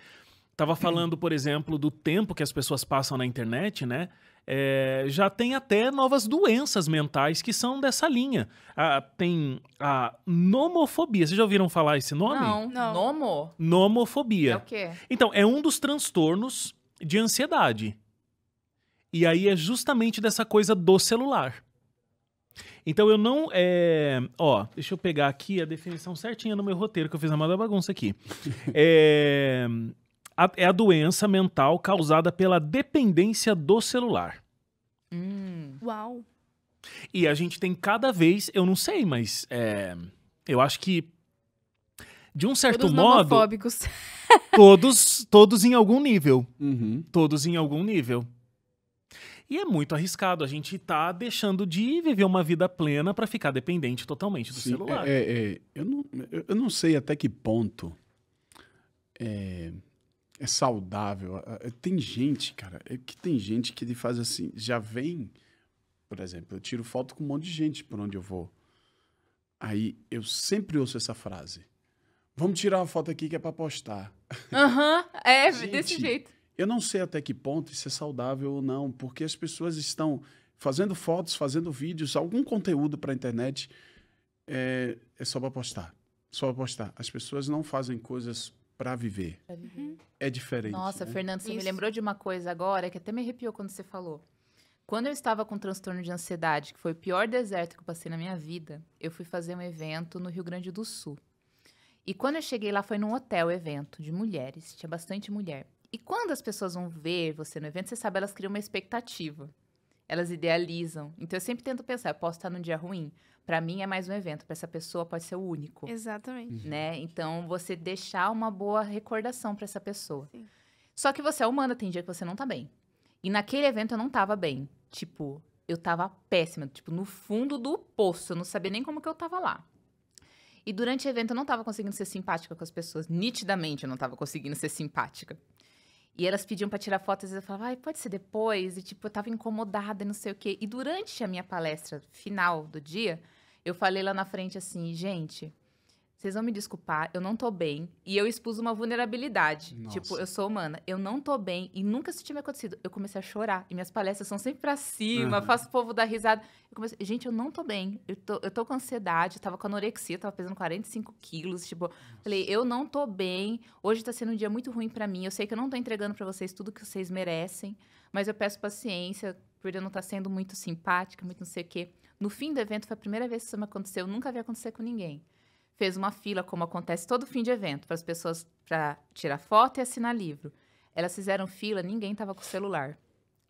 Tava falando, por exemplo, do tempo que as pessoas passam na internet, né? é, já tem até novas doenças mentais que são dessa linha. Ah, tem a nomofobia. Vocês já ouviram falar esse nome? Não, não. Nomo? Nomofobia. É o quê? Então, é um dos transtornos de ansiedade. E aí é justamente dessa coisa do celular. Então eu não. É... Ó, deixa eu pegar aqui a definição certinha no meu roteiro, que eu fiz uma bagunça aqui. é a, é a doença mental causada pela dependência do celular. Hum. Uau! E a gente tem cada vez, eu não sei, mas é, eu acho que de um certo todos modo, todos, todos em algum nível, uhum. todos em algum nível. E é muito arriscado. A gente tá deixando de viver uma vida plena para ficar dependente totalmente do Sim, celular. É, é, é eu, não, eu não sei até que ponto é, é saudável. Tem gente, cara, é que tem gente que ele faz assim, já vem, por exemplo, eu tiro foto com um monte de gente por onde eu vou. Aí eu sempre ouço essa frase. Vamos tirar uma foto aqui que é para postar. Aham, uhum, é gente, desse jeito. Eu não sei até que ponto isso é saudável ou não, porque as pessoas estão fazendo fotos, fazendo vídeos, algum conteúdo para a internet é, é só para postar. Só para postar. As pessoas não fazem coisas para viver. Uhum. É diferente. Nossa, né? Fernando, você Isso. me lembrou de uma coisa agora que até me arrepiou quando você falou. Quando eu estava com transtorno de ansiedade, que foi o pior deserto que eu passei na minha vida, eu fui fazer um evento no Rio Grande do Sul. E quando eu cheguei lá, foi num hotel evento de mulheres, tinha bastante mulher. E quando as pessoas vão ver você no evento, você sabe, elas criam uma expectativa. Elas idealizam. Então eu sempre tento pensar, eu posso estar num dia ruim, para mim é mais um evento, para essa pessoa pode ser o único. Exatamente. Uhum. Né? Então você deixar uma boa recordação para essa pessoa. Sim. Só que você é humana, tem dia que você não tá bem. E naquele evento eu não tava bem. Tipo, eu tava péssima, tipo, no fundo do poço, eu não sabia nem como que eu tava lá. E durante o evento eu não tava conseguindo ser simpática com as pessoas. Nitidamente eu não tava conseguindo ser simpática. E elas pediam para tirar fotos e eu falava, ai, pode ser depois. E tipo, eu tava incomodada, não sei o quê. E durante a minha palestra final do dia, eu falei lá na frente assim, gente, vocês vão me desculpar, eu não tô bem. E eu expus uma vulnerabilidade. Tipo, Nossa. Tipo, eu sou humana, eu não tô bem. E nunca isso tinha me acontecido. Eu comecei a chorar. E minhas palestras são sempre pra cima, uhum. faço o povo dar risada. Eu comecei, gente, eu não tô bem. Eu tô, eu tô com ansiedade, tava com anorexia, tava pesando 45 quilos. Tipo, Nossa. falei, eu não tô bem. Hoje tá sendo um dia muito ruim para mim. Eu sei que eu não tô entregando para vocês tudo que vocês merecem. Mas eu peço paciência, porque eu não tá sendo muito simpática, muito não sei o quê. No fim do evento, foi a primeira vez que isso me aconteceu. Eu nunca havia acontecido com ninguém fez uma fila, como acontece todo fim de evento, para as pessoas para tirar foto e assinar livro. Elas fizeram fila, ninguém estava com o celular.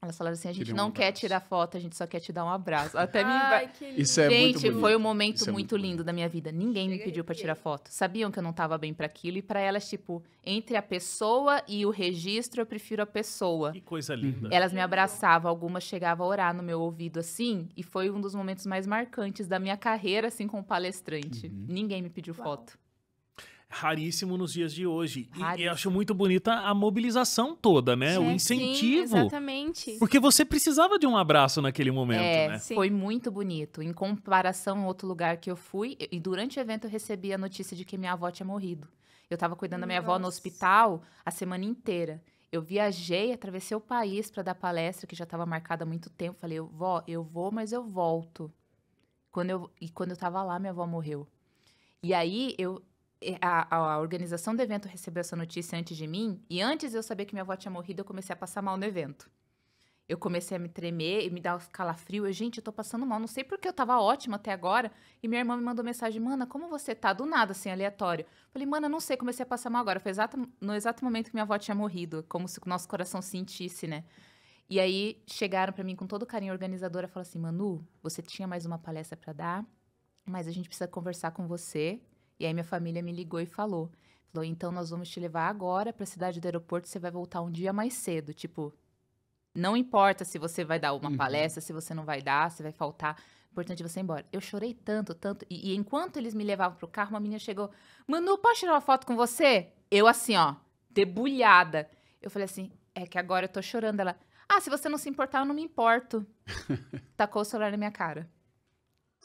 Elas falaram assim: a gente não um quer tirar foto, a gente só quer te dar um abraço. Até Ai, me. Isso é gente, muito foi um momento Isso muito, é muito lindo da minha vida. Ninguém me pediu para tirar foto. Sabiam que eu não tava bem para aquilo. E para elas, tipo, entre a pessoa e o registro, eu prefiro a pessoa. Que coisa linda. Elas me abraçavam, algumas chegavam a orar no meu ouvido assim. E foi um dos momentos mais marcantes da minha carreira, assim, como palestrante. Uhum. Ninguém me pediu Uau. foto raríssimo nos dias de hoje. E, eu acho muito bonita a mobilização toda, né? Sim, o incentivo. Sim, exatamente. Porque você precisava de um abraço naquele momento, é, né? Sim. Foi muito bonito. Em comparação a outro lugar que eu fui, e durante o evento eu recebi a notícia de que minha avó tinha morrido. Eu estava cuidando Nossa. da minha avó no hospital a semana inteira. Eu viajei, atravessei o país para dar palestra, que já estava marcada há muito tempo. Falei, vó, eu vou, mas eu volto. Quando eu, e quando eu estava lá, minha avó morreu. E aí eu a, a, organização do evento recebeu essa notícia antes de mim, e antes de eu saber que minha avó tinha morrido, eu comecei a passar mal no evento. Eu comecei a me tremer e me dar os calafrios. Eu, gente, eu tô passando mal, não sei porque eu tava ótima até agora. E minha irmã me mandou mensagem, mana, como você tá? Do nada, assim, aleatório. Falei, mana, não sei, comecei a passar mal agora. Foi exato, no exato momento que minha avó tinha morrido, como se o nosso coração sentisse, né? E aí chegaram para mim com todo carinho a organizadora, falaram assim: "Manu, você tinha mais uma palestra para dar, mas a gente precisa conversar com você e aí minha família me ligou e falou. Falou, então nós vamos te levar agora para a cidade do aeroporto, você vai voltar um dia mais cedo. Tipo, não importa se você vai dar uma uhum. palestra, se você não vai dar, se vai faltar. É importante você ir embora. Eu chorei tanto, tanto. E, e enquanto eles me levavam pro carro, uma menina chegou. Manu, posso tirar uma foto com você? Eu assim, ó, debulhada. Eu falei assim, é que agora eu tô chorando. Ela, ah, se você não se importar, eu não me importo. Tacou o celular na minha cara.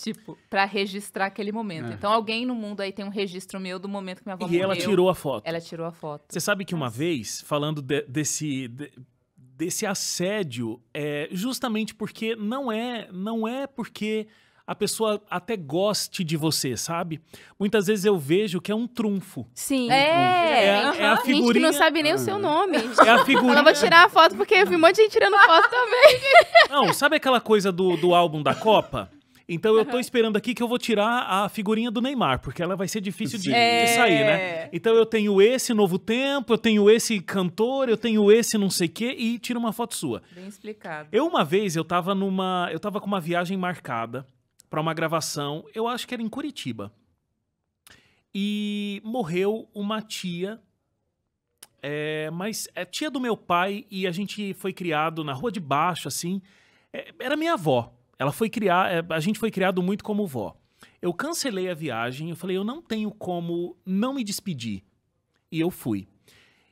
Tipo, para registrar aquele momento. É. Então alguém no mundo aí tem um registro meu do momento que minha avó e morreu. E ela tirou a foto. Ela tirou a foto. Você sabe que uma vez, falando de, desse de, desse assédio, é justamente porque não é, não é porque a pessoa até goste de você, sabe? Muitas vezes eu vejo que é um trunfo. Sim. É, é, é a figurinha... É gente que não sabe nem o seu ah. nome. É a figurinha... Ela vai tirar a foto porque eu vi um monte de gente tirando foto também. Não, sabe aquela coisa do, do álbum da Copa? Então eu tô esperando aqui que eu vou tirar a figurinha do Neymar, porque ela vai ser difícil de, é. de, sair, né? É. Então eu tenho esse Novo Tempo, eu tenho esse cantor, eu tenho esse não sei quê e tiro uma foto sua. Bem explicado. Eu uma vez eu tava numa, eu tava com uma viagem marcada para uma gravação, eu acho que era em Curitiba. E morreu uma tia é, mas é tia do meu pai e a gente foi criado na rua de baixo, assim. É, era minha avó. Ela foi criar, é, a gente foi criado muito como vó. Eu cancelei a viagem, eu falei, eu não tenho como não me despedir. E eu fui.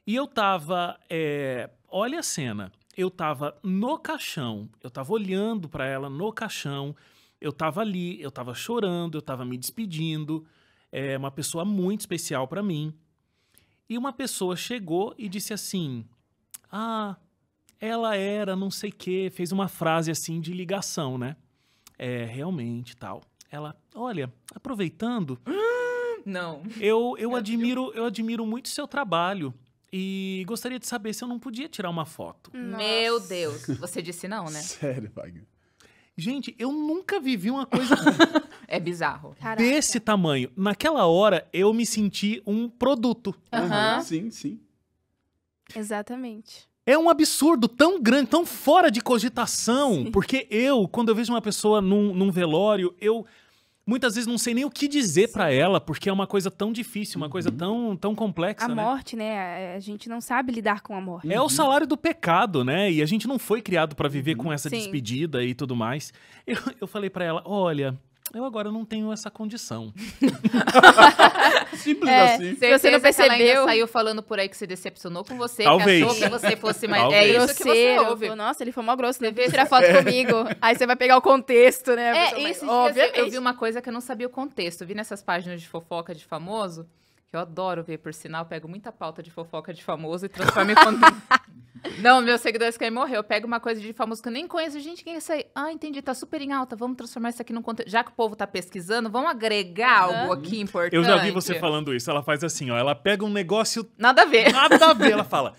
E eu tava, é, olha a cena, eu tava no caixão, eu tava olhando para ela no caixão, eu tava ali, eu tava chorando, eu tava me despedindo. É uma pessoa muito especial para mim. E uma pessoa chegou e disse assim: Ah, ela era não sei que, fez uma frase assim de ligação, né? É, realmente, tal. Ela, olha, aproveitando, não. Eu, eu admiro, eu admiro muito seu trabalho e gostaria de saber se eu não podia tirar uma foto. Nossa. Meu Deus, você disse não, né? Sério, Wagner. Gente, eu nunca vivi uma coisa É bizarro. Caraca. desse tamanho. Naquela hora, eu me senti um produto. Uhum. Sim, sim. Exatamente. É um absurdo tão grande, tão fora de cogitação. Sim. Porque eu, quando eu vejo uma pessoa num, num velório, eu muitas vezes não sei nem o que dizer para ela, porque é uma coisa tão difícil, uma coisa uhum. tão, tão complexa. A né? morte, né? É, a gente não sabe lidar com a morte. É uhum. o salário do pecado, né? E a gente não foi criado para viver com uhum. essa Sim. despedida e tudo mais. Eu, eu falei para ela: olha, eu agora não tenho essa condição. Simples é, assim. você não percebeu. saiu falando por aí que se decepcionou com você, Talvez. que achou que você fosse mais Talvez. é isso que você ouve. Nossa, ele foi mó grosso, devia né? tirar foto é. comigo. Aí você vai pegar o contexto, né? É, isso, obviamente. Eu vi uma coisa que eu não sabia o contexto. Eu vi nessas páginas de fofoca de famoso, que eu adoro ver, por sinal, pego muita pauta de fofoca de famoso e transformo em conteúdo. Não, meus seguidores querem morrer. Eu pego uma coisa de famoso que eu nem conheço. Gente, quem é isso aí? Ah, entendi, tá super em alta. Vamos transformar isso aqui num conteúdo. Já que o povo tá pesquisando, vamos agregar uhum. algo aqui importante. Eu já vi você falando isso. Ela faz assim, ó. Ela pega um negócio. Nada a ver. Nada a ver. Ela fala.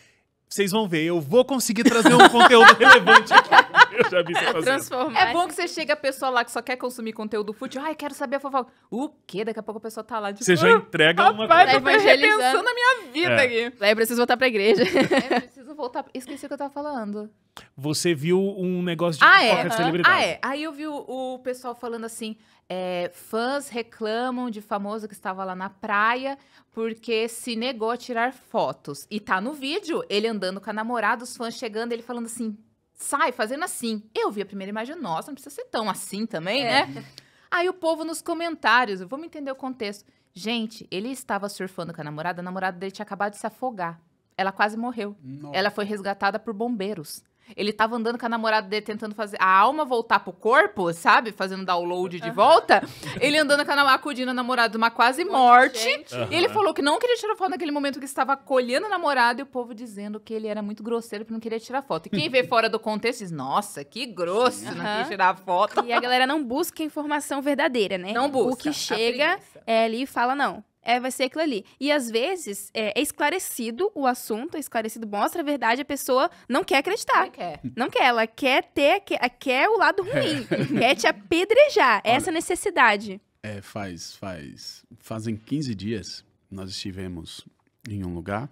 Vocês vão ver, eu vou conseguir trazer um conteúdo relevante aqui. Eu já vi você é fazendo. É bom que você chega a pessoa lá que só quer consumir conteúdo fútil. Ai, quero saber a fofoca. O quê? Daqui a pouco a pessoa tá lá. Tipo, você já ah, entrega uma uma coisa. Rapaz, eu tô tá na minha vida é. aqui. eu preciso voltar pra igreja. É, eu preciso voltar. Esqueci o que eu tava falando você viu um negócio de ah, é? Uhum. celebridade. Ah, é. Aí eu vi o, o pessoal falando assim: é, fãs reclamam de famoso que estava lá na praia porque se negou a tirar fotos. E tá no vídeo, ele andando com a namorada, os fãs chegando, ele falando assim: sai, fazendo assim. Eu vi a primeira imagem, nossa, não precisa ser tão assim também, é. né? Aí o povo nos comentários, vamos entender o contexto. Gente, ele estava surfando com a namorada, a namorada dele tinha acabado de se afogar. Ela quase morreu. Nossa. Ela foi resgatada por bombeiros. Ele tava andando com a namorada dele tentando fazer a alma voltar pro corpo, sabe? Fazendo download de uhum. volta. Ele andando com a namorada, acudindo a namorada de uma quase morte. Uhum. E ele falou que não queria tirar foto naquele momento que estava colhendo a namorada e o povo dizendo que ele era muito grosseiro porque não queria tirar foto. E quem vê fora do contexto diz: nossa, que grosso, uhum. não queria tirar foto. E a galera não busca informação verdadeira, né? Não busca. O que chega é ali e fala: não, é, vai ser aquilo ali. E às vezes é, é, esclarecido o assunto, é esclarecido, mostra a verdade, a pessoa não quer acreditar. Não quer. Não quer, ela quer ter, quer, quer o lado é. ruim, é. quer te apedrejar. Olha, essa necessidade. É, faz, faz. Fazem 15 dias nós estivemos em um lugar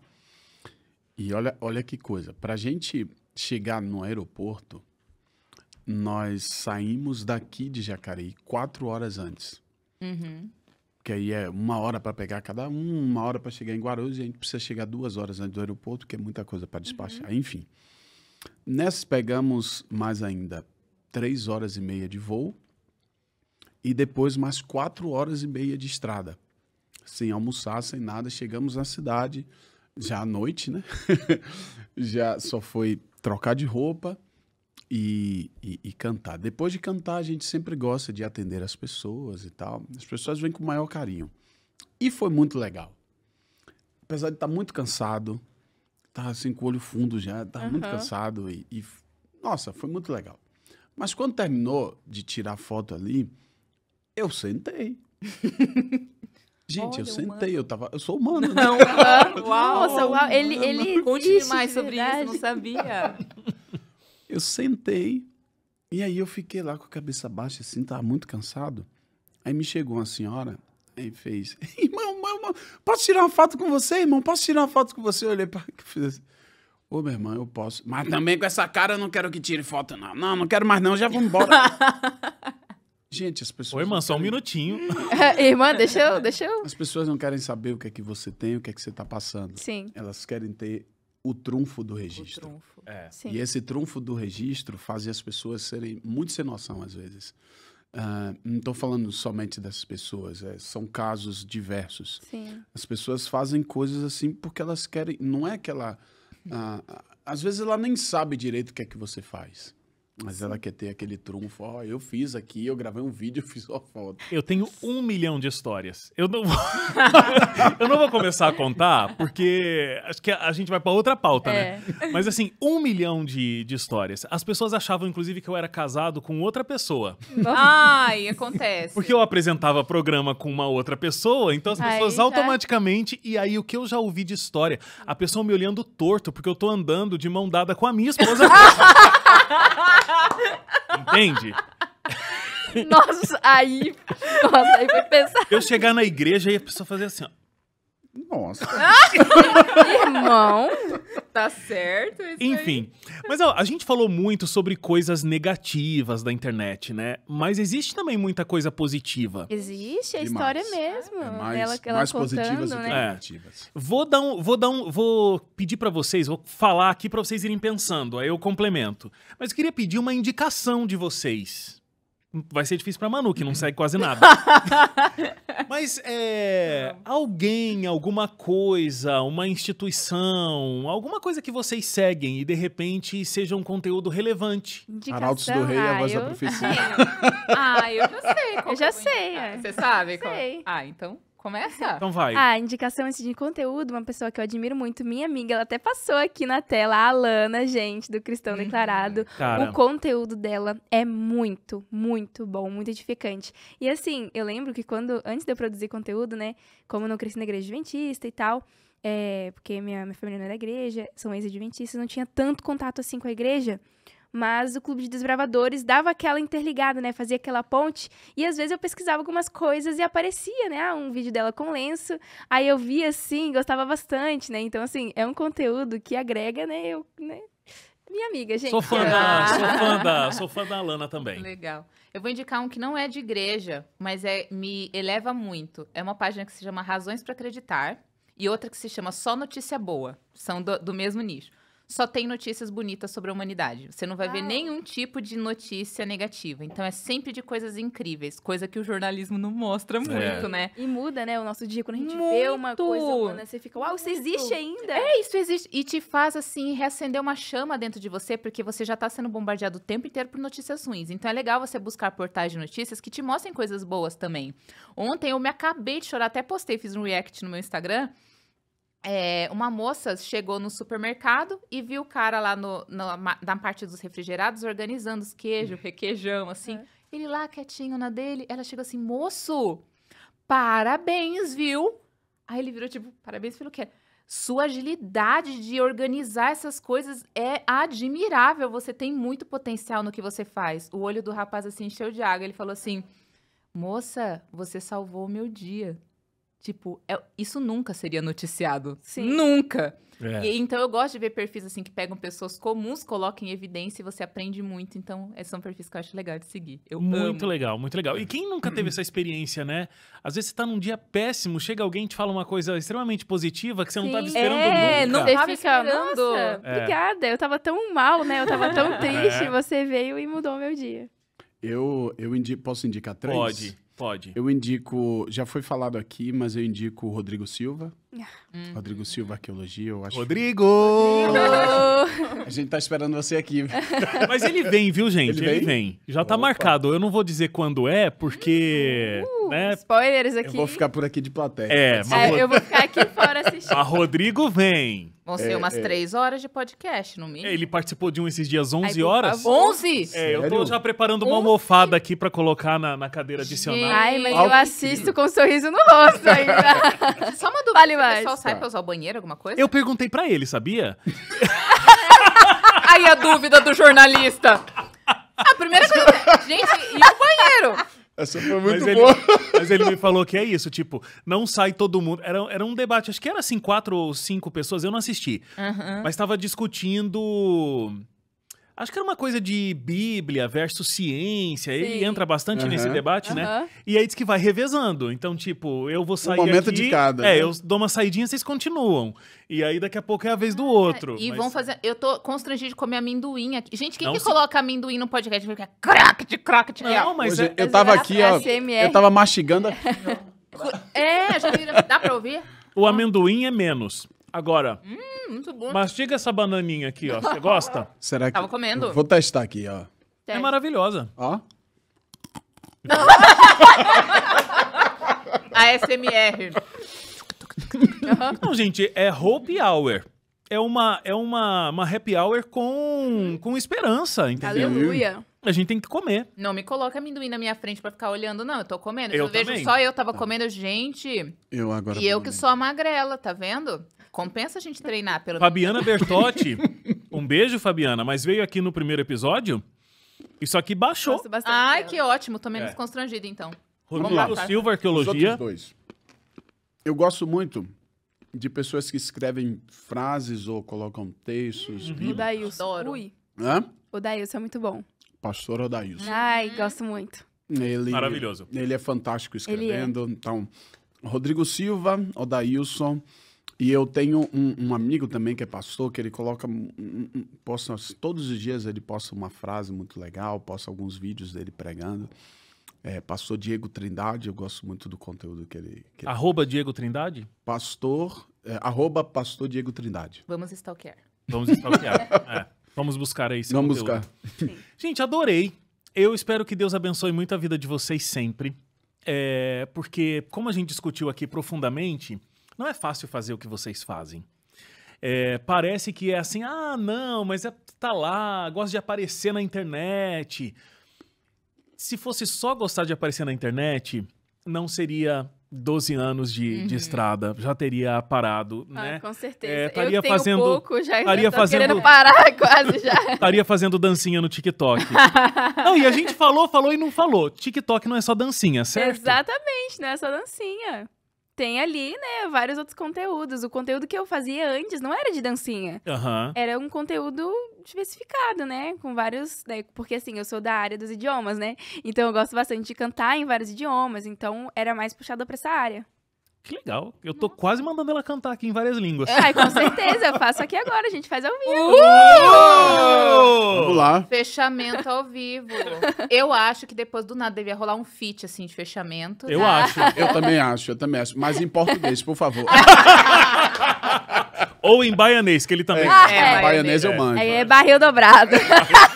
e olha, olha que coisa. para a gente chegar no aeroporto, nós saímos daqui de Jacareí quatro horas antes. Uhum que aí é uma hora para pegar cada um, uma hora para chegar em Guarulhos, e a gente precisa chegar duas horas antes do aeroporto, que é muita coisa para despachar. Uhum. Enfim, nessas pegamos mais ainda três horas e meia de voo e depois mais quatro horas e meia de estrada, sem almoçar, sem nada. Chegamos na cidade já à noite, né? já só foi trocar de roupa, e, e, e, cantar. Depois de cantar, a gente sempre gosta de atender as pessoas e tal. As pessoas vêm com o maior carinho. E foi muito legal. Apesar de estar tá muito cansado, tá assim com o olho fundo já, tá uhum. muito cansado e, e, nossa, foi muito legal. Mas quando terminou de tirar foto ali, eu sentei. Gente, Olha, eu sentei, humano. eu tava. Eu sou humano. Né? Não, uau, uau, Nossa, uau. Ele, ele. Conte mais sobre isso, não sabia. Eu sentei e aí eu fiquei lá com a cabeça baixa, assim, tava muito cansado. Aí me chegou uma senhora e fez: Irmão, irmão, posso tirar uma foto com você, irmão? Posso tirar uma foto com você? Eu olhei para. Assim, Ô, meu irmão, eu posso. Mas também com essa cara eu não quero que tire foto, não. Não, não quero mais, não, já vamos embora. Gente, as pessoas. Ô, irmã, só um minutinho. irmã, deixa eu, deixa eu. As pessoas não querem saber o que é que você tem, o que é que você tá passando. Sim. Elas querem ter o trunfo do registro. Trunfo. É. E esse trunfo do registro fazia as pessoas serem muito sem noção, às vezes. Uh, não estou falando somente dessas pessoas, é, são casos diversos. Sim. As pessoas fazem coisas assim porque elas querem. Não é que ela. Uh, às vezes ela nem sabe direito o que é que você faz. Mas ela quer ter aquele trunfo, ó, oh, eu fiz aqui, eu gravei um vídeo, eu fiz uma foto. Eu tenho um milhão de histórias. Eu não vou, eu não vou começar a contar, porque acho que a gente vai para outra pauta, né? é. né? Mas assim, um milhão de, de histórias. As pessoas achavam, inclusive, que eu era casado com outra pessoa. Ai, acontece. Porque eu apresentava programa com uma outra pessoa, então as pessoas aí, tá. automaticamente... E aí, o que eu já ouvi de história? A pessoa me olhando torto, porque eu tô andando de mão dada com a minha esposa. Entende? Nossa, aí. Nossa, aí foi pesado. Eu chegar na igreja e a pessoa fazer assim, ó. Nossa. Irmão, tá certo. Enfim, aí. mas ó, a gente falou muito sobre coisas negativas da internet, né? Mas existe também muita coisa positiva. Existe, é história mesmo. É mais, ela, ela mais contando, positivas né? do que negativas. É. Vou dar um, vou dar um, vou pedir para vocês, vou falar aqui para vocês irem pensando, aí eu complemento. Mas eu queria pedir uma indicação de vocês vai ser difícil para Manu, que não segue quase nada. Mas é, alguém, alguma coisa, uma instituição, alguma coisa que vocês seguem e de repente seja um conteúdo relevante. Indicação, Arautos do Rei, ah, a voz ah, eu... da profecia. ah, eu já sei. eu já é sei. É. Ah, você sabe? Sei. Qual? Ah, então Começa? Então vai. A ah, indicação de conteúdo, uma pessoa que eu admiro muito, minha amiga, ela até passou aqui na tela, a Alana, gente, do Cristão uhum. Declarado. Cara. O conteúdo dela é muito, muito bom, muito edificante. E assim, eu lembro que quando, antes de eu produzir conteúdo, né, como não cresci na igreja adventista e tal, é, porque minha, minha família não era igreja, são ex-adventistas, não tinha tanto contato assim com a igreja mas o Clube de Desbravadores dava aquela interligada, né? Fazia aquela ponte. E às vezes eu pesquisava algumas coisas e aparecia, né? Ah, um vídeo dela com lenço. Aí eu via assim, gostava bastante, né? Então, assim, é um conteúdo que agrega, né? Eu, né? Minha amiga, gente. Sou fã, da, ah. sou fã da, sou fã da Alana também. Legal. Eu vou indicar um que não é de igreja, mas é me eleva muito. É uma página que se chama Razões para Acreditar e outra que se chama Só Notícia Boa. São do, do mesmo nicho só tem notícias bonitas sobre a humanidade. Você não vai ver ah. nenhum tipo de notícia negativa. Então é sempre de coisas incríveis, coisa que o jornalismo não mostra é. muito, é. né? E muda, né, o nosso dia quando a gente muito. vê uma coisa né, você fica, uau, isso existe ainda. É, isso existe e te faz assim reacender uma chama dentro de você, porque você já está sendo bombardeado o tempo inteiro por notícias ruins. Então é legal você buscar portais de notícias que te mostrem coisas boas também. Ontem eu me acabei de chorar, até postei, fiz um react no meu Instagram é, uma moça chegou no supermercado e viu o cara lá no, no, na parte dos refrigerados organizando os queijos, hum. requeijão, assim. É. Ele lá quietinho na dele, ela chegou assim: moço, parabéns, viu? Aí ele virou tipo: parabéns pelo quê? Sua agilidade de organizar essas coisas é admirável. Você tem muito potencial no que você faz. O olho do rapaz assim encheu de água. Ele falou assim: Moça, você salvou o meu dia. Tipo, é, isso nunca seria noticiado. Sim. Nunca! É. E, então eu gosto de ver perfis assim que pegam pessoas comuns, colocam em evidência e você aprende muito. Então, esses são perfis que eu acho legal de seguir. Eu muito amo. legal, muito legal. E quem nunca teve essa experiência, né? Às vezes você tá num dia péssimo, chega alguém e te fala uma coisa extremamente positiva que você Sim. não tava esperando é, nunca. não tava esperando. Nossa, é. obrigada. Eu tava tão mal, né? Eu tava tão é. triste, é. você veio e mudou meu dia. Eu, eu indi posso indicar três? Pode. Pode. Eu indico, já foi falado aqui, mas eu indico o Rodrigo Silva, Uhum. Rodrigo Silva, arqueologia, eu acho. Rodrigo! A gente tá esperando você aqui. Mas ele vem, viu, gente? Ele vem? Ele vem. Já tá marcado. Eu não vou dizer quando é, porque. Uh, né? Spoilers aqui. Eu vou ficar por aqui de plateia. É, é mas... É, eu vou ficar aqui fora assistindo. A Rodrigo vem. Vão ser é, umas é. três horas de podcast, no mínimo. Ele participou de um esses dias 11 Ai, horas. 11? É, eu tô já preparando uma 11? almofada aqui para colocar na, na cadeira adicional. Ai, mas eu assisto com um sorriso no rosto ainda. Só uma dúvida. Vale atrás. O pessoal sai tá. pra usar o banheiro, alguma coisa? Eu perguntei pra ele, sabia? Aí a dúvida do jornalista. A primeira coisa. Gente, e o banheiro? Essa foi muito mas boa. Ele, mas ele me falou que é isso, tipo, não sai todo mundo. Era, era um debate, acho que era assim, quatro ou cinco pessoas, eu não assisti. Uhum. Mas estava discutindo Acho que era uma coisa de Bíblia versus ciência. Sim. Ele entra bastante uhum. nesse debate, uhum. né? E aí diz que vai revezando. Então, tipo, eu vou sair. Um momento aqui, de cada. É, né? eu dou uma saidinha, vocês continuam. E aí daqui a pouco é a vez do ah, é. outro. E mas... vão fazer. Eu tô constrangido de comer amendoim aqui. Gente, quem Não que se... coloca amendoim no podcast? Porque é crockete, de. Não, mas Hoje, é- eu tava aqui, é ó. Eu tava mastigando. é, já dá pra ouvir? O amendoim é menos. Agora. Hum, muito bom. Mastiga essa bananinha aqui, ó. Você gosta? Será que. Tava comendo. Vou testar aqui, ó. É maravilhosa. Ó. A SMR. Então, gente, é Hope Hour. É uma, é uma, uma happy hour com, com esperança, entendeu? Aleluia. A gente tem que comer. Não me coloca amendoim na minha frente pra ficar olhando, não. Eu tô comendo. Eu, eu vejo só eu tava comendo, gente. Eu agora. E eu que sou a magrela, tá vendo? Compensa a gente treinar pelo Fabiana Bertotti, um beijo, Fabiana, mas veio aqui no primeiro episódio. Isso aqui baixou. Ai, que ótimo, tô menos é. constrangido então. Rodrigo tá. Silva, arqueologia. dois. Eu gosto muito de pessoas que escrevem frases ou colocam textos. Uhum. O Daílson. Ui. Hã? O Daílson é muito bom. Pastor Odaílson. Ai, gosto muito. Ele, Maravilhoso. Ele é fantástico é. escrevendo. É. Então, Rodrigo Silva, Odaílson. E eu tenho um, um, amigo também que é pastor, que ele coloca. Posta, todos os dias ele posta uma frase muito legal, posta alguns vídeos dele pregando. É, pastor Diego Trindade, eu gosto muito do conteúdo que ele. Que arroba ele... Diego Trindade? Pastor. É, arroba Pastor Diego Trindade. Vamos stalkear. Vamos stalkear. é. Vamos buscar aí Vamos conteúdo. buscar. Sim. Gente, adorei. Eu espero que Deus abençoe muito a vida de vocês sempre. É, porque, como a gente discutiu aqui profundamente não é fácil fazer o que vocês fazem. É, parece que é assim, ah, não, mas é, tá lá, gosta de aparecer na internet. Se fosse só gostar de aparecer na internet, não seria 12 anos de, uhum. de estrada, já teria parado, ah, né? Com certeza. É, estaria fazendo, pouco, já estaria fazendo, querendo parar quase já. Estaria fazendo dancinha no TikTok. não, e a gente falou, falou e não falou. TikTok não é só dancinha, certo? Exatamente, não é só dancinha tem ali, né, vários outros conteúdos. O conteúdo que eu fazia antes não era de dancinha. Uhum. Era um conteúdo diversificado, né? Com vários. Né, porque assim, eu sou da área dos idiomas, né? Então eu gosto bastante de cantar em vários idiomas. Então era mais puxada pra essa área. Que legal. Eu tô Nossa. quase mandando ela cantar aqui em várias línguas. Ai, com certeza. Eu faço aqui agora. A gente faz ao vivo. Uh! uh! Vamos lá. Fechamento ao vivo. Eu acho que depois do nada devia rolar um fit, assim, de fechamento. Eu tá? acho. Eu também acho. Eu também acho. Mas em português, por favor. Ou em baianês, que ele também... É, é, é baianês, baianês eu é. mando. É, é barril dobrado.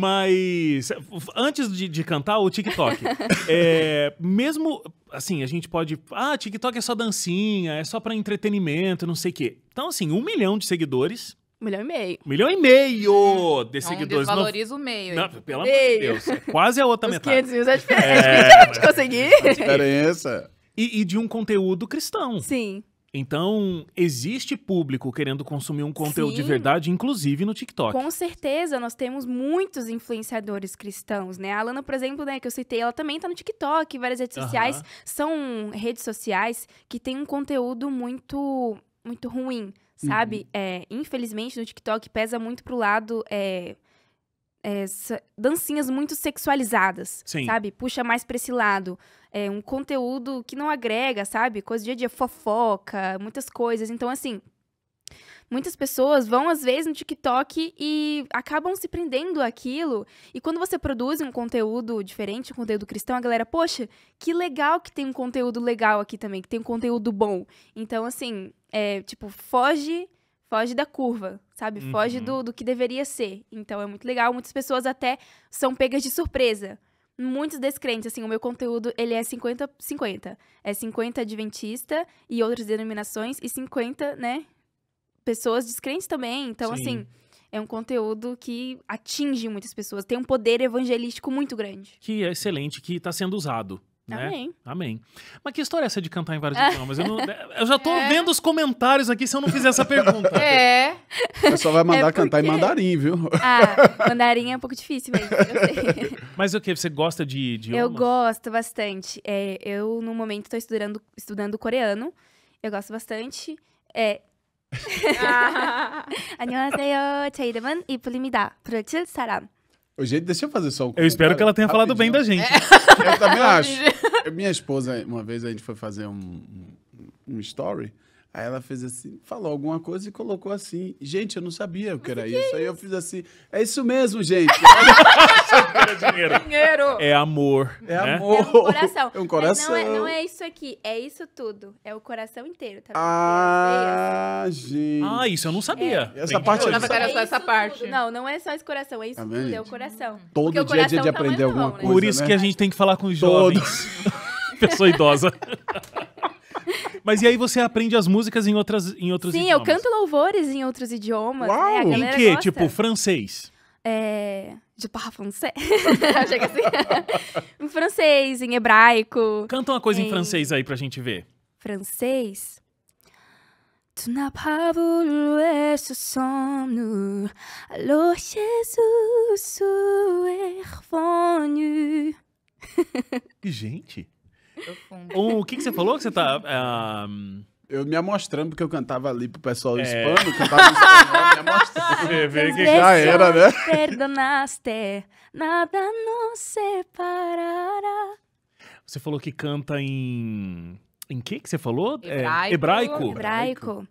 Mas antes de, de, cantar, o TikTok. é, mesmo assim, a gente pode. Ah, TikTok é só dancinha, é só para entretenimento, não sei o quê. Então, assim, um milhão de seguidores. Um milhão e meio. Um milhão e meio de então, seguidores. Valoriza o meio. Não, pelo amor de Deus. É quase a outra Os metade. 500 mil é, é diferente. É, a gente conseguir. A é diferença. E, e de um conteúdo cristão. Sim. Então, existe público querendo consumir um conteúdo Sim. de verdade, inclusive no TikTok. Com certeza, nós temos muitos influenciadores cristãos, né? A Alana, por exemplo, né, que eu citei, ela também tá no TikTok, várias redes sociais. São redes sociais que têm um conteúdo muito, muito ruim, sabe? Uhum. É, infelizmente, no TikTok pesa muito pro lado. É, é, dancinhas muito sexualizadas, Sim. sabe? Puxa mais pra esse lado é, um conteúdo que não agrega, sabe? Coisa do dia a dia, fofoca, muitas coisas. Então, assim, muitas pessoas vão às vezes no TikTok e acabam se prendendo àquilo. E quando você produz um conteúdo diferente, um conteúdo cristão, a galera, poxa, que legal que tem um conteúdo legal aqui também, que tem um conteúdo bom. Então, assim, é tipo, foge. Foge da curva, sabe? Uhum. Foge do, do que deveria ser. Então é muito legal. Muitas pessoas até são pegas de surpresa muitos descrentes, assim, o meu conteúdo, ele é 50 50. É 50 adventista e outras denominações e 50, né, pessoas descrentes também. Então, Sim. assim, é um conteúdo que atinge muitas pessoas, tem um poder evangelístico muito grande. Que é excelente, que está sendo usado né? Amém. Amém. Mas que história é essa de cantar em vários é. idiomas? Eu, não, eu já tô é. vendo os comentários aqui se eu não fizer essa pergunta. É. O pessoal vai mandar é porque... cantar em mandarim, viu? Ah, mandarim é um pouco difícil mesmo. Mas o que? Você gosta de idiomas? Eu gosto bastante. É, eu, no momento, estou estudando, estudando coreano. Eu gosto bastante. É. 안녕하세요. 제 이름은 이불입니다. 부르칠 사람 gente, deixa eu fazer só um Eu espero que ela tenha falado bem da gente. É, eu também acho. Minha esposa, uma vez a gente foi fazer um, um story. Aí ela fez assim, falou alguma coisa e colocou assim. Gente, eu não sabia o que era que isso. É isso. Aí eu fiz assim, é isso mesmo, gente. dinheiro. dinheiro. É amor. É né? amor. É um coração. É um coração. É, não, é, não, é, isso aqui, é isso tudo. É o coração inteiro, tá vendo? Ah, é gente. Ah, isso eu não sabia. É. Essa parte eu não sabia. Só essa parte. Não, não é só esse coração, é isso tá tudo, gente? é o coração. Todo Porque dia é dia de tá aprender alguma bom, coisa. Por isso né? que a gente tem que falar com os jovens. Pessoa idosa. Mas e aí você aprende as músicas em, outras, em outros Sim, idiomas? Sim, eu canto louvores em outros idiomas. Né? Uau! Né? Em que? Gosta. Tipo, francês? É... De parra francês. Chega assim. em francês, em hebraico. Canta uma coisa em, em francês aí pra gente ver. Francês? Tu n'as pas voulu être sans nous, alors Jésus est revenu. Gente! Profundo. O que, que você falou que você tá. Ah, eu me amostrando porque eu cantava ali pro pessoal é. hispano, cantava em espanhol, me amostrando. Você vê que já era, né? Perdonaste, nada nos separará. Você falou que canta em... Em que que você falou? Hebraico. É, hebraico. hebraico.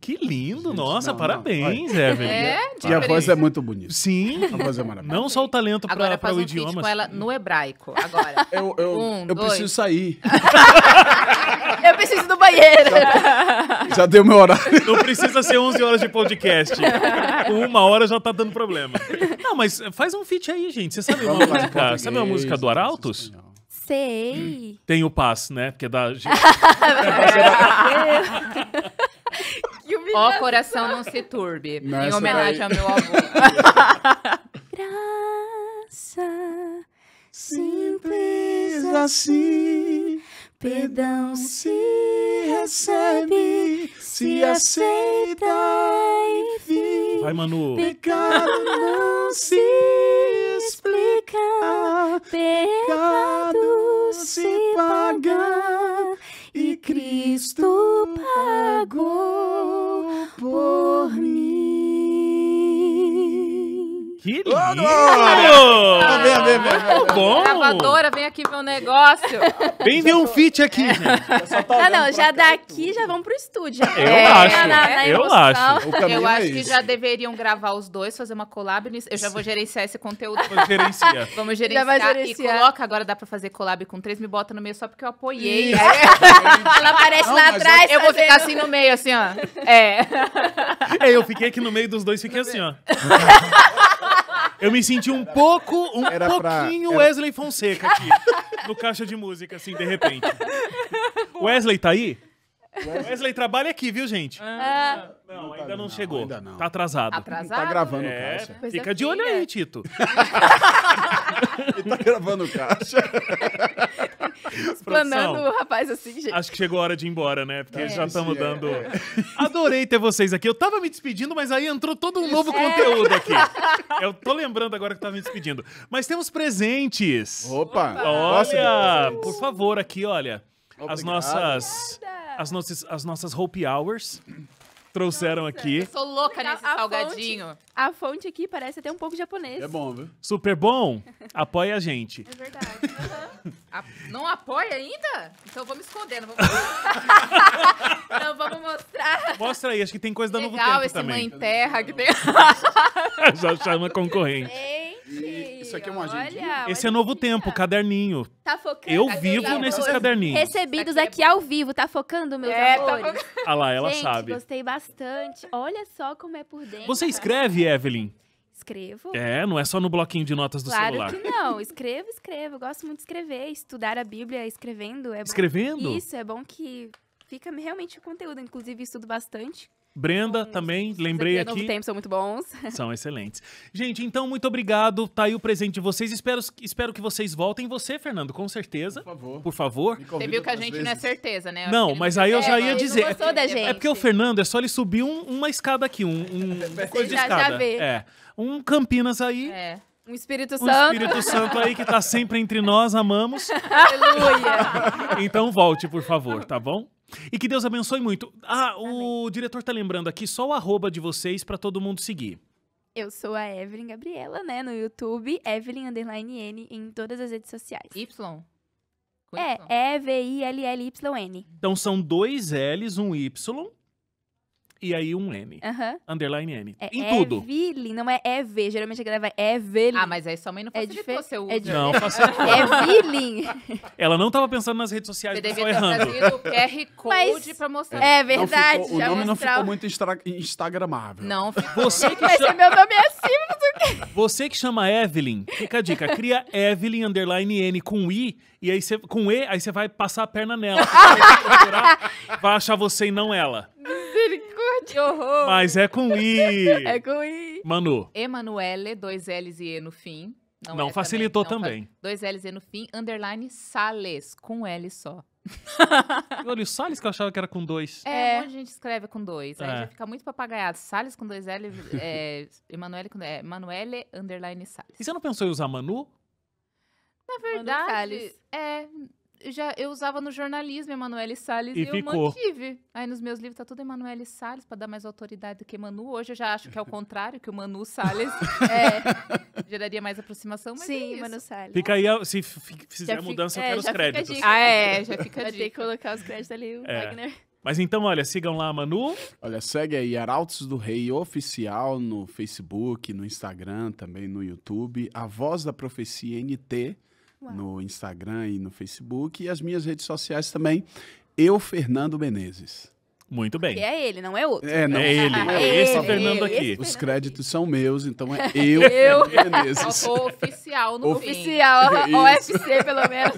Que lindo, nossa, não, parabéns, não. Evelyn. É, é e a voz é muito bonita. Sim. A voz é maravilhosa. Não só o talento para um o idioma. com ela no hebraico, agora. Eu, eu, um, eu preciso sair. eu preciso do banheiro. Já, já deu meu horário. Não precisa ser 11 horas de podcast. Uma hora já tá dando problema. Não, mas faz um feat aí, gente. Você sabe uma música. Sabe música do Arautos? Sei. Tem o Paz, né? Porque é da. Ó, oh, coração não se turbe. Nessa em homenagem ao meu avô. Graça, simples assim, assim. Perdão se recebe, se aceita, enfim. Vai, Manu. Pecado não se explica, pecado se paga, e Cristo Que lindo! Vem, vem, vem. Tá bom! Gravadora, vem aqui ver um negócio. Vem ver um fit aqui, é. gente. Não, não, já daqui já vamos pro estúdio. Eu é, acho, na, na eu acho. Eu é acho que já deveriam gravar os dois, fazer uma collab. Eu já vou gerenciar esse conteúdo. Vamos gerenciar. gerenciar. E coloca, agora dá pra fazer collab com três, me bota no meio só porque eu apoiei. É. Ela aparece não, lá atrás. Eu, eu vou ficar assim no meio, assim, ó. É. É, eu fiquei aqui no meio dos dois, fiquei no assim, meio. ó. Eu me senti um pouco, um era pouquinho pra, era... Wesley Fonseca aqui, no caixa de música, assim, de repente. Wesley tá aí? Wesley trabalha aqui, viu, gente? Ah. Não, tá ah. não, ainda não, não, chegou. Ainda não. Tá atrasado. Tá atrasado? Tá gravando é, caixa. Fica é, de olho aí, Tito. Ele tá gravando caixa. Planeando o rapaz assim, gente. Acho que chegou a hora de ir embora, né? Porque é, já estamos é. dando... Adorei ter vocês aqui. Eu tava me despedindo, mas aí entrou todo um Isso novo é. conteúdo aqui. Eu tô lembrando agora que tava me despedindo. Mas temos presentes. Opa! Olha, Nossa, por favor, aqui, olha... As nossas, as nossas, as nossas Hope Hours trouxeram Nossa, aqui. Eu sou louca nesse a salgadinho. Fonte, a fonte aqui parece até um pouco japonês. É bom, viu? Super bom. Apoia a gente. É verdade. Uhum. A, não apoia ainda? Então vamos esconder, não vamos mostrar. não vamos mostrar. Mostra aí, acho que tem coisa da Novo Tempo também. Legal, esse Mãe Terra que tem. Já chama concorrente. Gente, isso aqui é um agente. Esse é Novo Tempo, caderninho. Tá focando. Eu vivo nesses caderninhos. Recebidos tá aqui ao vivo, tá focando, meus é, tá amores? Tá focando. Ah lá, ela Gente, sabe. gostei bastante. Olha só como é por dentro. Você escreve, Evelyn? Escrevo. É, não é só no bloquinho de notas do claro celular. Claro que não. Escrevo, escrevo. Eu gosto muito de escrever. Estudar a Bíblia escrevendo é Escrevendo? Isso, é bom que fica realmente o conteúdo. Inclusive, estudo bastante Brenda também, lembrei é aqui. Novo Tempo são muito bons. São excelentes. Gente, então, muito obrigado. Tá aí o presente de vocês. Espero, espero que vocês voltem. Você, Fernando, com certeza. Por favor. Por favor. Você viu que a gente vezes. não é certeza, né? Não, mas aí eu já é, ia dizer. É, é porque o Fernando é só ele subir um, uma escada aqui, um, um coisa de escada. Já vê. É. Um Campinas aí. É. Um Espírito Santo. Um Espírito Santo aí que tá sempre entre nós, amamos. Aleluia. então volte, por favor, tá bom? E que Deus abençoe muito. Ah, o diretor tá lembrando aqui só o arroba de vocês para todo mundo seguir. Eu sou a Evelyn Gabriela, né? No YouTube, Evelyn Underline N em todas as redes sociais. Y? é, E-V-I-L-L-Y-N. Então são dois L's, um Y e aí um N. Uhum. Underline N. É em tudo. Evelyn, não é EV. Geralmente a galera vai Evelyn. Ah, mas aí sua mãe não é facilitou é difer... seu uso. É difer... Não facilitou. Evelyn. Ela não tava pensando nas redes sociais, Você só errando. Você devia ter QR Code mas... pra mostrar. É, é. verdade. Ficou, o nome mostrar... não ficou muito instagramável. Não ficou. Você que chama... É meu nome é assim, Você que chama Evelyn, fica a dica. Cria Evelyn, underline N com I e aí você, com E, aí você vai passar a perna nela. vai, procurar, vai achar você e não ela. Misericórdia. Que horror. Mas é com I. É com I. Manu. Emanuele, dois L's e E no fim. Não, não é facilitou também. Não, também. Dois L's e no fim, underline Sales, com L só. Olha, o Salles que eu achava que era com dois. É, é a gente escreve com dois. É. Aí já fica muito papagaiado. Salles com dois L, é, Emanuele com é, Manuele, underline Salles. E você não pensou em usar Manu? Na verdade, Manu é, eu já eu usava no jornalismo Emanuele Salles e, e ficou. eu mantive. Aí nos meus livros tá tudo Emanuele Salles para dar mais autoridade do que Manu. Hoje eu já acho que é o contrário, que o Manu Salles é, geraria mais aproximação, mas é Sim, é Manu Salles. Fica aí, se fizer a mudança, é, fica, eu quero os créditos. Ah, é, já fica a dica. Tem que colocar os créditos ali, o é. Wagner. Mas então, olha, sigam lá a Manu. Olha, segue aí Arautos do Rei Oficial no Facebook, no Instagram, também no YouTube. A Voz da Profecia NT Uau. no Instagram e no Facebook. E as minhas redes sociais também, eu, Fernando Menezes. Muito bem. Porque é ele, não é outro. É, não. É ele. É, é esse Fernando aqui. Esse Os créditos são meus, então é eu, eu. Menezes. É oficial no Oficial. Fim. OFC, pelo menos.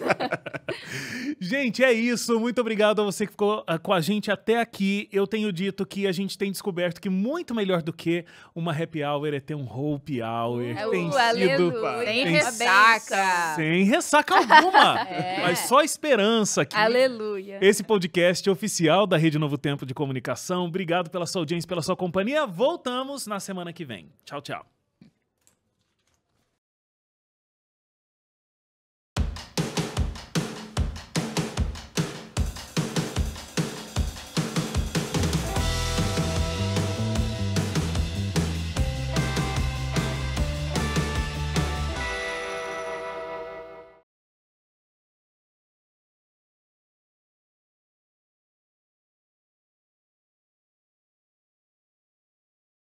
gente, é isso. Muito obrigado a você que ficou ah, com a gente até aqui. Eu tenho dito que a gente tem descoberto que muito melhor do que uma happy hour é ter um hope hour. É, tem uh, sido... Sem ressaca. Sem ressaca alguma. É. Mas só esperança aqui. Aleluia. Esse podcast oficial da Rede Novo Tempo Tempo de Comunicação. Obrigado pela sua audiência, pela sua companhia. Voltamos na semana que vem. Tchau, tchau.